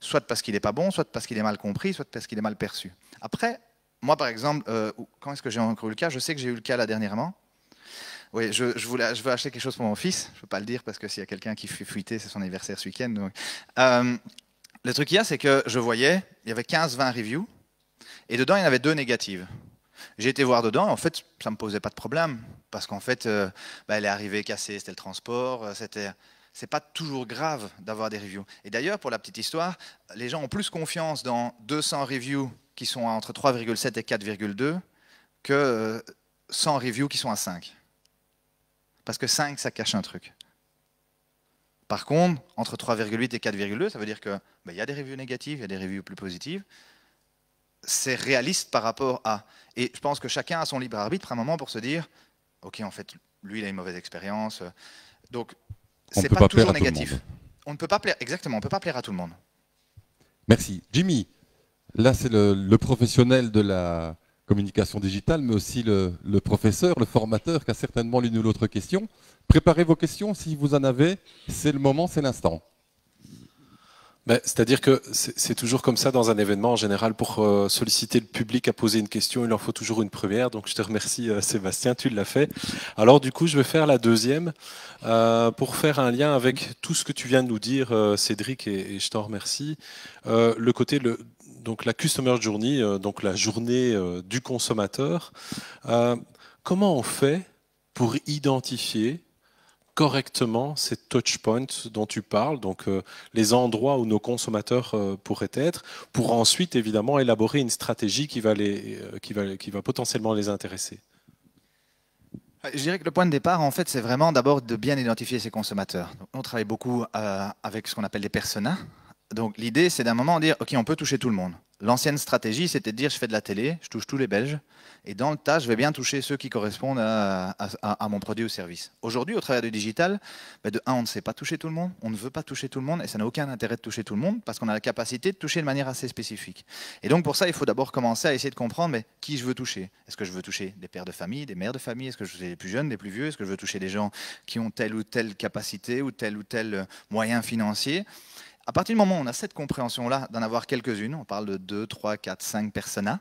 Soit parce qu'il n'est pas bon, soit parce qu'il est mal compris, soit parce qu'il est mal perçu. Après, moi, par exemple, euh, quand est-ce que j'ai encore eu le cas Je sais que j'ai eu le cas là dernièrement. Oui, je, voulais, je veux acheter quelque chose pour mon fils. Je ne peux pas le dire parce que s'il y a quelqu'un qui fait fuiter, c'est son anniversaire ce week-end. Donc. Euh, le truc qu'il y a, c'est que je voyais, il y avait 15-20 reviews, et dedans, il y en avait deux négatives. J'ai été voir dedans, en fait, ça ne me posait pas de problème, parce qu'en fait, euh, bah, elle est arrivée cassée, c'était le transport, euh, c'était... C'est pas toujours grave d'avoir des reviews. Et d'ailleurs, pour la petite histoire, les gens ont plus confiance dans 200 reviews qui sont entre 3,7 et 4,2 que 100 reviews qui sont à 5. Euh, parce que 5, ça cache un truc. Par contre, entre 3,8 et 4,2, ça veut dire qu'il bah, il y a des reviews négatives, il y a des reviews plus positives c'est réaliste par rapport à. Et je pense que chacun a son libre arbitre à un moment pour se dire ok, en fait, lui, il a une mauvaise expérience. Donc, c'est pas, pas toujours négatif. On ne peut pas plaire, exactement, on ne peut pas plaire à tout le monde. Merci. Jimmy, là, c'est le, professionnel de la communication digitale, mais aussi le, le professeur, le formateur qui a certainement l'une ou l'autre question. Préparez vos questions si vous en avez, c'est le moment, c'est l'instant. Bah, c'est-à-dire que c'est toujours comme ça dans un événement en général. Pour euh, solliciter le public à poser une question, il en faut toujours une première. Donc je te remercie euh, Sébastien, tu l'as fait. Alors du coup, je vais faire la deuxième euh, pour faire un lien avec tout ce que tu viens de nous dire, Cédric, et, je t'en remercie. le côté le, donc la customer journey, donc la journée du consommateur. comment on fait pour identifier correctement ces touch points dont tu parles, donc euh, les endroits où nos consommateurs euh, pourraient être, pour ensuite évidemment élaborer une stratégie qui va, les, euh, qui va, qui va potentiellement les intéresser je dirais que le point de départ, en fait, c'est vraiment d'abord de bien identifier ces consommateurs. on travaille beaucoup avec ce qu'on appelle des personas. Donc l'idée, c'est d'un moment dire, OK, on peut toucher tout le monde. L'ancienne stratégie, c'était de dire, je fais de la télé, je touche tous les Belges. Et dans le tas, je vais bien toucher ceux qui correspondent à, mon produit ou service. Aujourd'hui, au travers du digital, bah, de un, on ne sait pas toucher tout le monde, on ne veut pas toucher tout le monde, et ça n'a aucun intérêt de toucher tout le monde, parce qu'on a la capacité de toucher de manière assez spécifique. Et donc pour ça, il faut d'abord commencer à essayer de comprendre mais, qui je veux toucher. Est-ce que je veux toucher des pères de famille, des mères de famille Est-ce que je veux toucher des plus jeunes, des plus vieux Est-ce que je veux toucher des gens qui ont telle ou telle capacité ou tel ou tel euh, moyen financier à partir du moment où on a cette compréhension-là, d'en avoir quelques-unes, on parle de 2, 3, 4, 5 personas,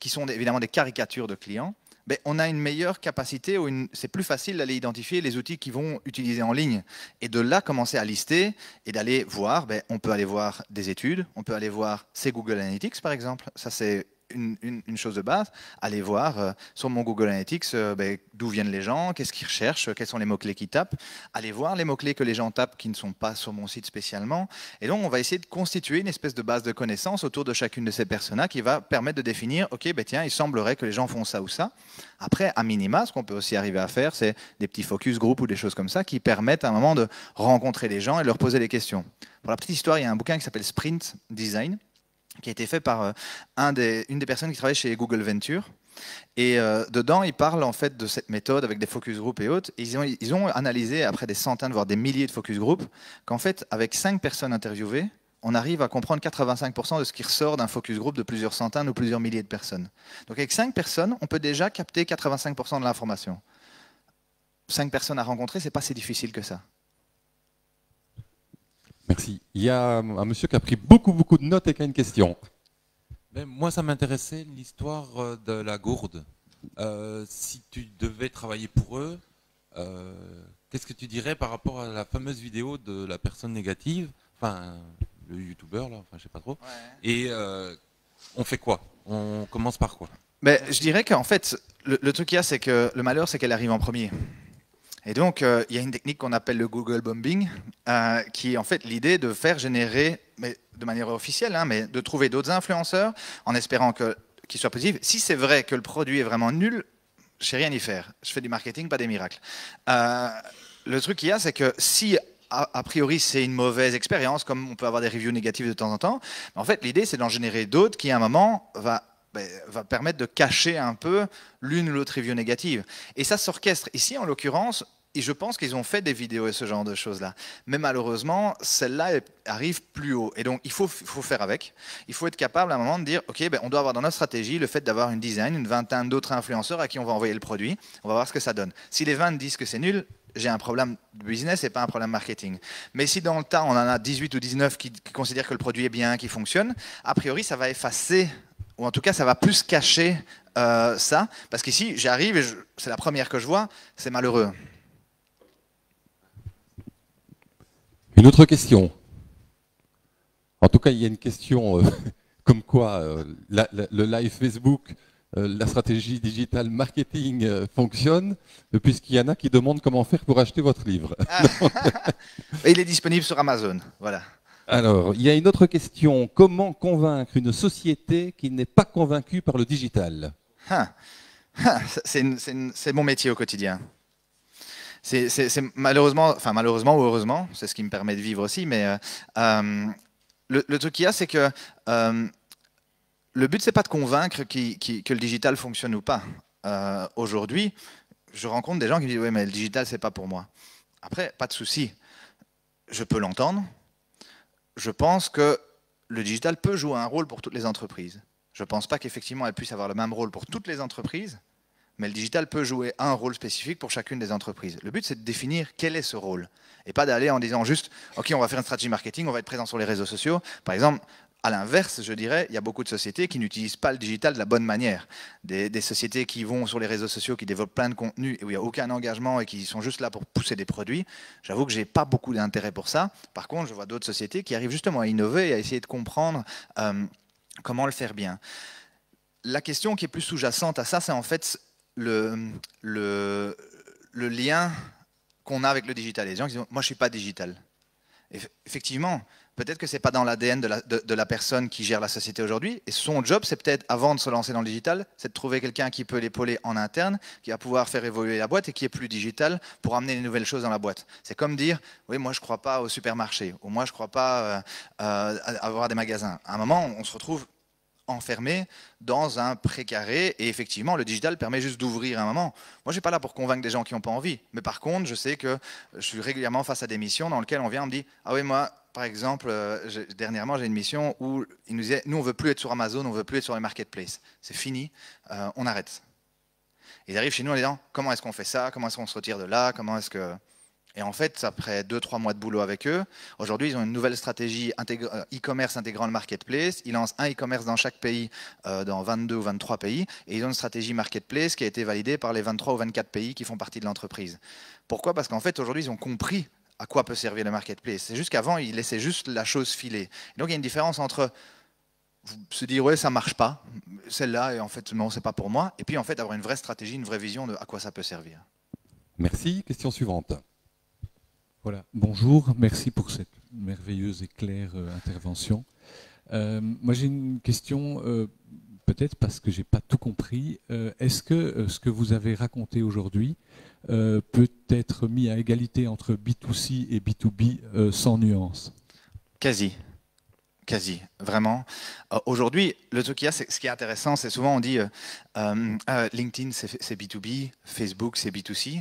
qui sont évidemment des caricatures de clients, ben, on a une meilleure capacité, ou c'est plus facile d'aller identifier les outils qu'ils vont utiliser en ligne. Et de là, commencer à lister et d'aller voir, ben, on peut aller voir des études, on peut aller voir, c'est Google Analytics par exemple, ça c'est une, chose de base, aller voir euh, sur mon Google Analytics euh, ben, d'où viennent les gens, qu'est-ce qu'ils recherchent, euh, quels sont les mots-clés qu'ils tapent, allez voir les mots-clés que les gens tapent qui ne sont pas sur mon site spécialement. Et donc, on va essayer de constituer une espèce de base de connaissances autour de chacune de ces personas qui va permettre de définir, OK, ben tiens, il semblerait que les gens font ça ou ça. Après, à minima, ce qu'on peut aussi arriver à faire, c'est des petits focus groupes ou des choses comme ça qui permettent à un moment de rencontrer les gens et leur poser des questions. Pour la petite histoire, il y a un bouquin qui s'appelle Sprint Design qui a été fait par euh, un des, une des personnes qui travaille chez Google Venture. Et euh, dedans, ils parlent en fait de cette méthode avec des focus groups et autres. Ils ont, ils ont analysé après des centaines, voire des milliers de focus groups, qu'en fait, avec cinq personnes interviewées, on arrive à comprendre 85% de ce qui ressort d'un focus group de plusieurs centaines ou plusieurs milliers de personnes. Donc avec cinq personnes, on peut déjà capter 85% de l'information. Cinq personnes à rencontrer, c'est pas si difficile que ça. Merci. Il y a un monsieur qui a pris beaucoup, beaucoup de notes et qui a une question. moi, ça m'intéressait l'histoire euh, de la gourde. Euh, si tu devais travailler pour eux, euh, qu'est-ce que tu dirais par rapport à la fameuse vidéo de la personne négative, enfin, le youtubeur, là, enfin, sais pas trop. Et on fait quoi On commence par quoi Mais ben, Je dirais qu'en fait, le, truc a, c'est que le malheur, c'est qu'elle arrive en premier. Et donc, euh, il y a une technique qu'on appelle le Google Bombing, euh, qui est en fait l'idée de faire générer, mais de manière officielle, hein, mais de trouver d'autres influenceurs en espérant qu'ils soient positifs. Si c'est vrai que le produit est vraiment nul, je sais rien y faire. Je fais du marketing, pas des miracles. Euh, le truc qu'il y a, c'est que si a, priori c'est une mauvaise expérience, comme on peut avoir des reviews négatives de temps en temps, en fait l'idée c'est d'en générer d'autres qui à un moment va ben, va permettre de cacher un peu l'une ou l'autre review négative. Et ça s'orchestre. Ici, en l'occurrence, et je pense qu'ils ont fait des vidéos et ce genre de choses-là. Mais malheureusement, celle-là arrive plus haut. Et donc, il faut, faut, faire avec. Il faut être capable à un moment de dire, OK, ben, on doit avoir dans notre stratégie le fait d'avoir une design, une vingtaine d'autres influenceurs à qui on va envoyer le produit. On va voir ce que ça donne. Si les 20 disent que c'est nul, j'ai un problème de business et pas un problème marketing. Mais si dans le tas, on en a 18 ou 19 qui considèrent que le produit est bien, qui fonctionne, a priori, ça va effacer ou en tout cas ça va plus cacher euh, ça, parce qu'ici j'arrive et c'est la première que je vois, c'est malheureux. Une autre question. En tout cas, il y a une question euh, comme quoi euh, le live Facebook, la stratégie digital marketing fonctionne, puisqu'il y en a qui demandent comment faire pour acheter votre livre. Ah. il est disponible sur Amazon, voilà. Alors, il y a une autre question. Comment convaincre une société qui n'est pas convaincue par le digital ah, ah, C'est mon métier au quotidien. C'est malheureusement, enfin malheureusement ou heureusement, c'est ce qui me permet de vivre aussi, mais euh, euh, le, truc qu'il y a, c'est que euh, le but, c'est pas de convaincre que le digital fonctionne ou pas. Aujourd'hui, je rencontre des gens qui me disent Oui, mais le digital, ce n'est pas pour moi. Après, pas de souci. Je peux l'entendre, je pense que le digital peut jouer un rôle pour toutes les entreprises. Je ne pense pas qu'effectivement elle puisse avoir le même rôle pour toutes les entreprises, mais le digital peut jouer un rôle spécifique pour chacune des entreprises. Le but, c'est de définir quel est ce rôle, et pas d'aller en disant juste, OK, on va faire une stratégie marketing, on va être présent sur les réseaux sociaux. Par exemple, à l'inverse, je dirais, il y a beaucoup de sociétés qui n'utilisent pas le digital de la bonne manière. Des, sociétés qui vont sur les réseaux sociaux, qui développent plein de contenu et où il n'y a aucun engagement et qui sont juste là pour pousser des produits. J'avoue que je n'ai pas beaucoup d'intérêt pour ça. Par contre, je vois d'autres sociétés qui arrivent justement à innover et à essayer de comprendre euh, comment le faire bien. La question qui est plus sous-jacente à ça, c'est en fait le, le, le lien qu'on a avec le digital. Les gens qui disent, moi je ne suis pas digital. Effectivement, Peut-être que c'est pas dans l'ADN de la, personne qui gère la société aujourd'hui. Et son job, c'est peut-être, avant de se lancer dans le digital, c'est de trouver quelqu'un qui peut l'épauler en interne, qui va pouvoir faire évoluer la boîte et qui est plus digital pour amener les nouvelles choses dans la boîte. C'est comme dire, oui, moi je crois pas au supermarché, ou moi je ne crois pas euh, euh, avoir des magasins. À un moment, on se retrouve enfermé dans un précaré. Et effectivement, le digital permet juste d'ouvrir un moment. Moi, je ne suis pas là pour convaincre des gens qui n'ont pas envie. Mais par contre, je sais que je suis régulièrement face à des missions dans lesquelles on vient, on me dit Ah oui, moi, par exemple, euh, dernièrement, j'ai une mission où ils nous disaient Nous, on ne veut plus être sur Amazon, on ne veut plus être sur les marketplaces. C'est fini, euh, on arrête. Ils arrivent chez nous en disant Comment est-ce qu'on fait ça Comment est-ce qu'on se retire de là Comment est-ce que. Et en fait, après 2-3 mois de boulot avec eux, aujourd'hui, ils ont une nouvelle stratégie euh, e-commerce intégrant le marketplace. Ils lancent un e-commerce dans chaque pays, euh, dans 22 ou 23 pays. Et ils ont une stratégie marketplace qui a été validée par les 23 ou 24 pays qui font partie de l'entreprise. Pourquoi Parce qu'en fait, aujourd'hui, ils ont compris à quoi peut servir le marketplace. C'est juste qu'avant, ils laissaient juste la chose filer. donc, il y a une différence entre se dire ouais ça marche pas celle-là et en fait non c'est pas pour moi et puis en fait avoir une vraie stratégie une vraie vision de à quoi ça peut servir merci question suivante voilà, bonjour, merci pour cette merveilleuse et claire euh, intervention. Euh, moi j'ai une question, euh, peut-être parce que j'ai pas tout compris. Est-ce que ce que vous avez raconté aujourd'hui peut être mis à égalité entre B2C et B2B sans nuance Quasi quasi, vraiment. Euh, aujourd'hui, le truc qu'il y a, ce qui est intéressant, c'est souvent on dit euh, euh, LinkedIn c'est B2B, Facebook c'est B2C,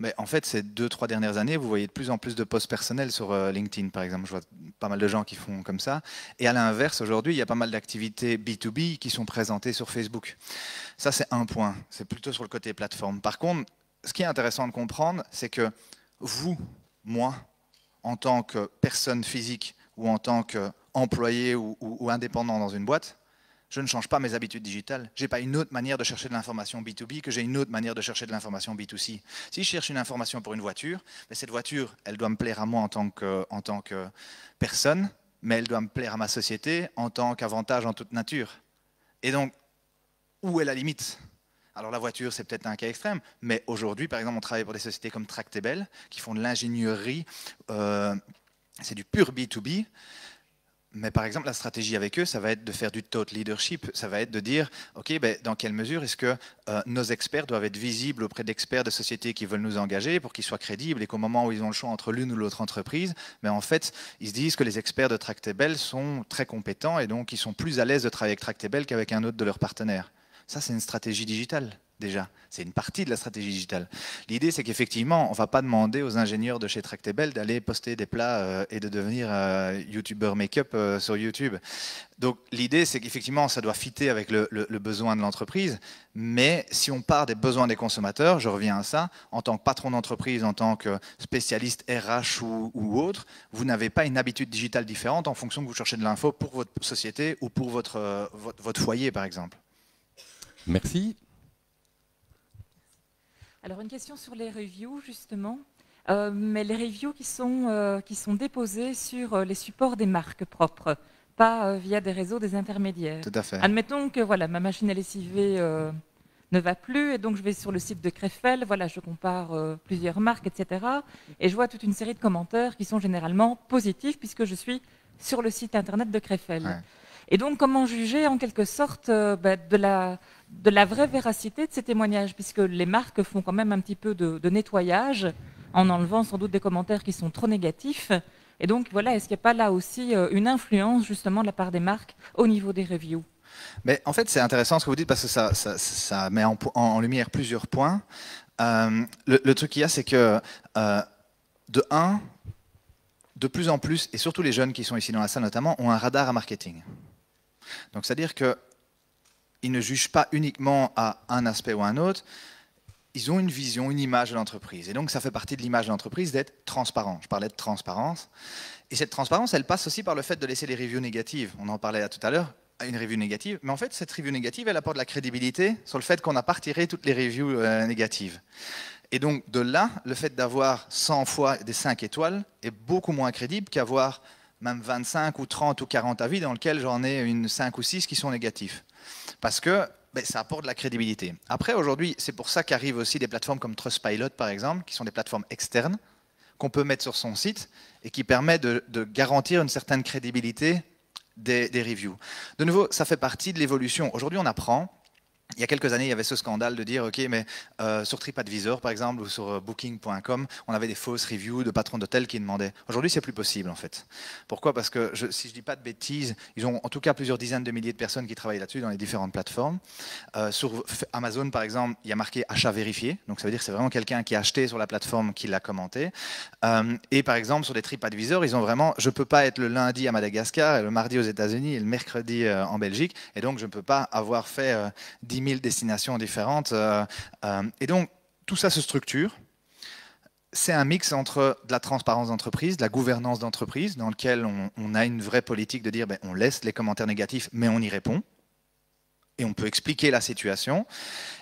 mais en fait ces deux, trois dernières années, vous voyez de plus en plus de posts personnels sur LinkedIn, par exemple. Je vois pas mal de gens qui font comme ça. Et à l'inverse, aujourd'hui, il y a pas mal d'activités B2B qui sont présentées sur Facebook. Ça, c'est un point. C'est plutôt sur le côté plateforme. Par contre, ce qui est intéressant de comprendre, c'est que vous, moi, en tant que personne physique ou en tant que employé ou, indépendant dans une boîte, je ne change pas mes habitudes digitales. Je n'ai pas une autre manière de chercher de l'information B2B que j'ai une autre manière de chercher de l'information B2C. Si je cherche une information pour une voiture, mais cette voiture, elle doit me plaire à moi en tant que, en tant que personne, mais elle doit me plaire à ma société en tant qu'avantage en toute nature. Et donc, où est la limite alors la voiture, c'est peut-être un cas extrême, mais aujourd'hui, par exemple, on travaille pour des sociétés comme Tractebel, qui font de l'ingénierie, euh, c'est du pur B2B, mais par exemple, la stratégie avec eux, ça va être de faire du thought leadership, ça va être de dire, OK, ben, dans quelle mesure est-ce que euh, nos experts doivent être visibles auprès d'experts de sociétés qui veulent nous engager pour qu'ils soient crédibles et qu'au moment où ils ont le choix entre l'une ou l'autre entreprise, ben, en fait, ils se disent que les experts de Tractable sont très compétents et donc ils sont plus à l'aise de travailler avec Tractable qu'avec un autre de leurs partenaires. Ça, c'est une stratégie digitale déjà. C'est une partie de la stratégie digitale. L'idée, c'est qu'effectivement, on ne va pas demander aux ingénieurs de chez Tractebel d'aller poster des plats euh, et de devenir euh, YouTuber make-up euh, sur YouTube. Donc l'idée, c'est qu'effectivement, ça doit fitter avec le, besoin de l'entreprise. Mais si on part des besoins des consommateurs, je reviens à ça, en tant que patron d'entreprise, en tant que spécialiste RH ou, autre, vous n'avez pas une habitude digitale différente en fonction que vous cherchez de l'info pour votre société ou pour votre foyer, par exemple. Merci. Alors une question sur les reviews justement, euh, mais les reviews qui sont, euh, qui sont déposées sur euh, les supports des marques propres, pas via des réseaux des intermédiaires. Tout à fait. Admettons que voilà, ma machine à lessiver ne va plus, et donc je vais sur le site de Krefel, voilà, je compare plusieurs marques, etc. Et je vois toute une série de commentaires qui sont généralement positifs puisque je suis sur le site internet de Krefel. Et donc, comment juger en quelque sorte bah, de la, de la vraie véracité de ces témoignages, puisque les marques font quand même un petit peu de, nettoyage en enlevant sans doute des commentaires qui sont trop négatifs. Et donc voilà, est-ce qu'il n'y a pas là aussi euh, une influence justement de la part des marques au niveau des reviews mais en fait, c'est intéressant ce que vous dites parce que ça, ça, met en, lumière plusieurs points. Euh, le, truc qu'il y a, c'est que euh, de un, de plus en plus, et surtout les jeunes qui sont ici dans la salle notamment, ont un radar à marketing. Donc, c'est-à-dire que ils ne jugent pas uniquement à un aspect ou à un autre. Ils ont une vision, une image de l'entreprise. Et donc, ça fait partie de l'image de l'entreprise d'être transparent. Je parlais de transparence. Et cette transparence, elle passe aussi par le fait de laisser les reviews négatives. On en parlait tout à l'heure à une review négative, mais en fait, cette review négative, elle apporte de la crédibilité sur le fait qu'on n'a pas retiré toutes les reviews euh, négatives. Et donc, de là, le fait d'avoir 100 fois des 5 étoiles est beaucoup moins crédible qu'avoir même 25 ou 30 ou 40 avis dans lesquels j'en ai une 5 ou 6 qui sont négatifs parce que ben, ça apporte de la crédibilité. Après, aujourd'hui, c'est pour ça qu'arrivent aussi des plateformes comme Trustpilot, par exemple, qui sont des plateformes externes, qu'on peut mettre sur son site et qui permettent de, garantir une certaine crédibilité des, des, reviews. De nouveau, ça fait partie de l'évolution. Aujourd'hui, on apprend, il y a quelques années, il y avait ce scandale de dire, OK, mais euh, sur TripAdvisor, par exemple, ou sur euh, booking.com, on avait des fausses reviews de patrons d'hôtels qui demandaient. Aujourd'hui, c'est plus possible, en fait. Pourquoi Parce que, si je ne dis pas de bêtises, ils ont en tout cas plusieurs dizaines de milliers de personnes qui travaillent là-dessus dans les différentes plateformes. Euh, sur Amazon, par exemple, il y a marqué achat vérifié. Donc, ça veut dire que c'est vraiment quelqu'un qui a acheté sur la plateforme qui l'a commenté. et par exemple, sur des TripAdvisor, ils ont vraiment, je ne peux pas être le lundi à Madagascar, le mardi aux États-Unis, et le mercredi en Belgique, et donc je ne peux pas avoir fait 10 000 destinations différentes. Euh, euh, et donc, tout ça se structure. C'est un mix entre de la transparence d'entreprise, de la gouvernance d'entreprise, dans lequel on, a une vraie politique de dire ben, on laisse les commentaires négatifs, mais on y répond et on peut expliquer la situation.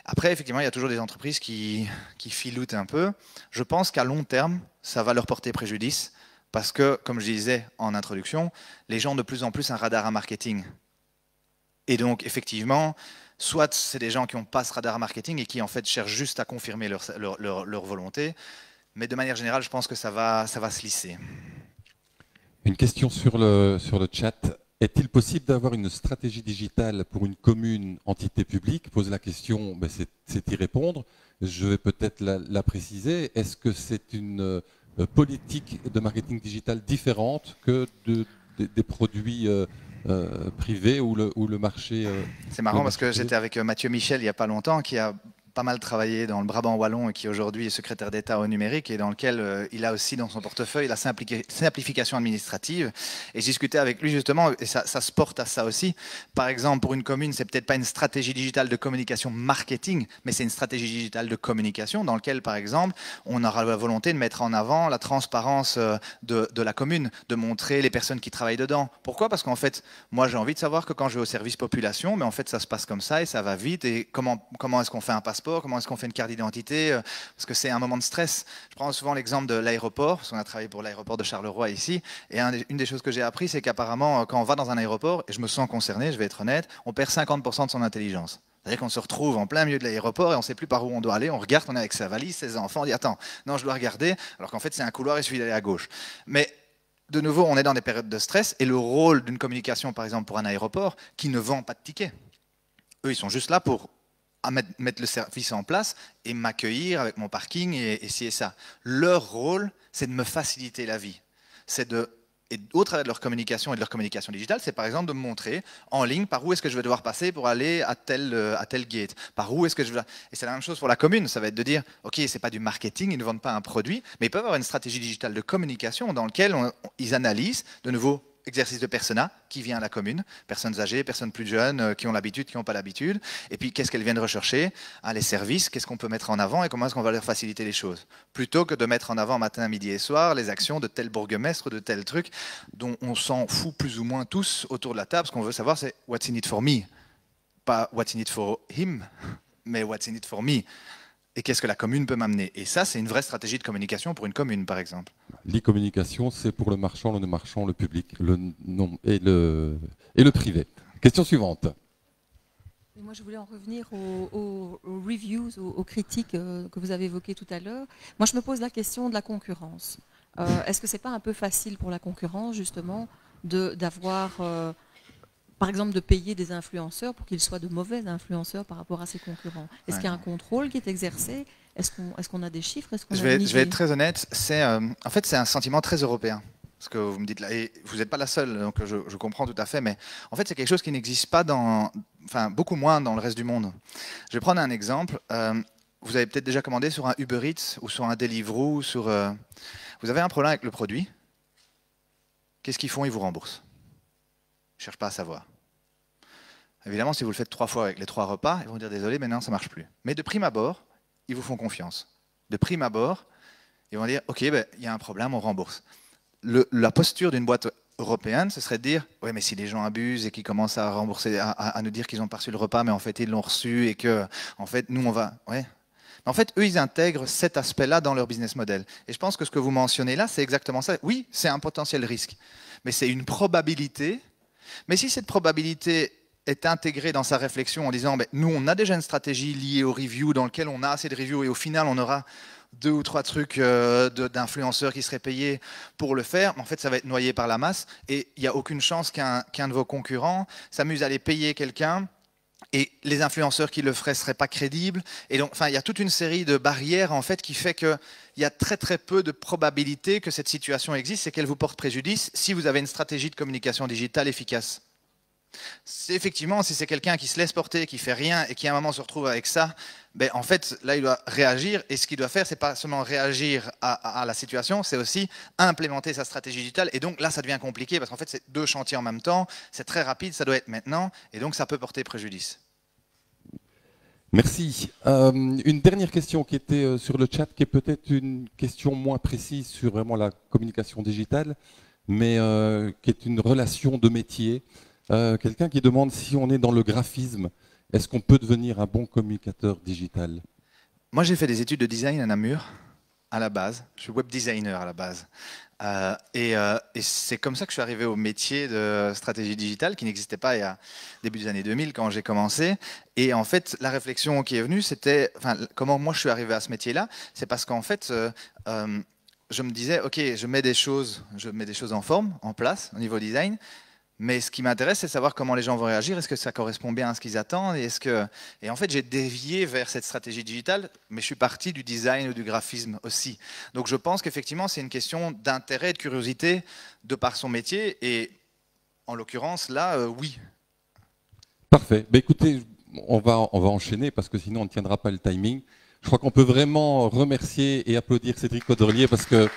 Après, effectivement, il y a toujours des entreprises qui, qui filoutent un peu. Je pense qu'à long terme, ça va leur porter préjudice parce que, comme je disais en introduction, les gens ont de plus en plus un radar à marketing. Et donc, effectivement, Soit c'est des gens qui ont pas ce radar marketing et qui en fait cherchent juste à confirmer leur, volonté. Mais de manière générale, je pense que ça va, ça va se lisser. Une question sur le, sur le chat. Est-il possible d'avoir une stratégie digitale pour une commune, entité publique Pose la question, ben c'est y répondre. Je vais peut-être la, préciser. Est-ce que c'est une euh, politique de marketing digital différente que de, des produits euh, euh, privé ou le, marché. Euh, C'est marrant parce que j'étais avec euh, Mathieu Michel il n'y a pas longtemps qui a pas mal travaillé dans le Brabant wallon et qui aujourd'hui est secrétaire d'État au numérique et dans lequel euh, il a aussi dans son portefeuille la simplification administrative. Et discuter avec lui justement, et ça, se porte à ça aussi. Par exemple, pour une commune, c'est peut-être pas une stratégie digitale de communication marketing, mais c'est une stratégie digitale de communication dans lequel, par exemple, on aura la volonté de mettre en avant la transparence euh, de, de la commune, de montrer les personnes qui travaillent dedans. Pourquoi Parce qu'en fait, moi j'ai envie de savoir que quand je vais au service population, mais en fait ça se passe comme ça et ça va vite. Et comment, comment est-ce qu'on fait un passeport comment est-ce qu'on fait une carte d'identité, euh, parce que c'est un moment de stress. Je prends souvent l'exemple de l'aéroport, parce qu'on a travaillé pour l'aéroport de Charleroi ici, et une des choses que j'ai appris, c'est qu'apparemment, euh, quand on va dans un aéroport, et je me sens concerné, je vais être honnête, on perd 50% de son intelligence. C'est-à-dire qu'on se retrouve en plein milieu de l'aéroport et on ne sait plus par où on doit aller. On regarde, on est avec sa valise, ses enfants, on dit attends, non, je dois regarder, alors qu'en fait c'est un couloir et il suffit d'aller à gauche. Mais de nouveau, on est dans des périodes de stress et le rôle d'une communication, par exemple, pour un aéroport qui ne vend pas de tickets. Eux, ils sont juste là pour à mettre, le service en place et m'accueillir avec mon parking et, ci et ça. Leur rôle, c'est de me faciliter la vie. C'est de et au travers de leur communication et de leur communication digitale, c'est par exemple de me montrer en ligne par où est-ce que je vais devoir passer pour aller à tel, euh, à tel gate, par où est-ce que je vais... Et c'est la même chose pour la commune, ça va être de dire, ok, c'est pas du marketing, ils ne vendent pas un produit, mais ils peuvent avoir une stratégie digitale de communication dans laquelle ils analysent de nouveau exercice de persona, qui vient à la commune, personnes âgées, personnes plus jeunes, euh, qui ont l'habitude, qui n'ont pas l'habitude, et puis qu'est-ce qu'elles viennent rechercher ah, Les services, qu'est-ce qu'on peut mettre en avant et comment est-ce qu'on va leur faciliter les choses Plutôt que de mettre en avant matin, midi et soir les actions de tel bourgmestre, de tel truc, dont on s'en fout plus ou moins tous autour de la table, ce qu'on veut savoir c'est what's in it for me Pas what's in it for him, mais what's in it for me et qu'est-ce que la commune peut m'amener. Et ça, c'est une vraie stratégie de communication pour une commune, par exemple l'e-communication, c'est pour le marchand, le non-marchand, le public le et, le, et le privé. Question suivante. Moi, je voulais en revenir aux, reviews, aux, critiques euh, que vous avez évoquées tout à l'heure. Moi, je me pose la question de la concurrence. Euh, est-ce que ce n'est pas un peu facile pour la concurrence, justement, d'avoir, euh, par exemple, de payer des influenceurs pour qu'ils soient de mauvais influenceurs par rapport à ses concurrents Est-ce qu'il y a un contrôle qui est exercé est-ce qu'on a des chiffres je, vais, je vais être très honnête. C'est euh, en fait c'est un sentiment très européen. ce que vous me dites là, et vous n'êtes pas la seule, donc je, comprends tout à fait, mais en fait c'est quelque chose qui n'existe pas dans, enfin beaucoup moins dans le reste du monde. Je vais prendre un exemple. Euh, vous avez peut-être déjà commandé sur un Uber Eats ou sur un Deliveroo, sur, euh, vous avez un problème avec le produit. Qu'est-ce qu'ils font Ils vous remboursent. ne cherche pas à savoir. Évidemment, si vous le faites trois fois avec les trois repas, ils vont dire désolé, mais non, ça marche plus. Mais de prime abord, ils vous font confiance. De prime abord, ils vont dire, OK, ben, il y a un problème, on rembourse. la posture d'une boîte européenne, ce serait de dire, oui, mais si les gens abusent et qu'ils commencent à rembourser, à, nous dire qu'ils n'ont pas reçu le repas, mais en fait, ils l'ont reçu et que, en fait, nous, on va... Ouais. En fait, eux, ils intègrent cet aspect-là dans leur business model. Et je pense que ce que vous mentionnez là, c'est exactement ça. Oui, c'est un potentiel risque, mais c'est une probabilité. Mais si cette probabilité est intégré dans sa réflexion en disant, ben, nous, on a déjà une stratégie liée aux reviews dans lequel on a assez de reviews et au final, on aura deux ou trois trucs euh, d'influenceurs qui seraient payés pour le faire. en fait, ça va être noyé par la masse et il n'y a aucune chance qu'un de vos concurrents s'amuse à aller payer quelqu'un et les influenceurs qui le feraient seraient pas crédibles. Et donc, enfin, il y a toute une série de barrières en fait qui fait que il y a très très peu de probabilité que cette situation existe et qu'elle vous porte préjudice si vous avez une stratégie de communication digitale efficace effectivement, si c'est quelqu'un qui se laisse porter, qui fait rien et qui à un moment se retrouve avec ça, ben, en fait, là, il doit réagir. Et ce qu'il doit faire, c'est pas seulement réagir à, la situation, c'est aussi implémenter sa stratégie digitale. Et donc là, ça devient compliqué parce qu'en fait, c'est deux chantiers en même temps, c'est très rapide, ça doit être maintenant, et donc ça peut porter préjudice. Merci. Euh, une dernière question qui était euh, sur le chat, qui est peut-être une question moins précise sur vraiment la communication digitale, mais euh, qui est une relation de métier. Euh, quelqu'un qui demande si on est dans le graphisme, est-ce qu'on peut devenir un bon communicateur digital Moi, j'ai fait des études de design à Namur, à la base. Je suis web designer à la base. Euh, euh, et, c'est comme ça que je suis arrivé au métier de stratégie digitale qui n'existait pas il y a début des années 2000 quand j'ai commencé. Et en fait, la réflexion qui est venue, c'était comment moi je suis arrivé à ce métier-là. C'est parce qu'en fait, je me disais, ok, je mets des choses, je mets des choses en forme, en place, au niveau design. Mais ce qui m'intéresse, c'est de savoir comment les gens vont réagir. Est-ce que ça correspond bien à ce qu'ils attendent et, que... et en fait, j'ai dévié vers cette stratégie digitale, mais je suis parti du design ou du graphisme aussi. Donc je pense qu'effectivement, c'est une question d'intérêt, et de curiosité, de par son métier. Et en l'occurrence, là, euh, oui. Parfait. Bah, écoutez, on va, on va enchaîner parce que sinon, on ne tiendra pas le timing. Je crois qu'on peut vraiment remercier et applaudir Cédric Coderlier parce que...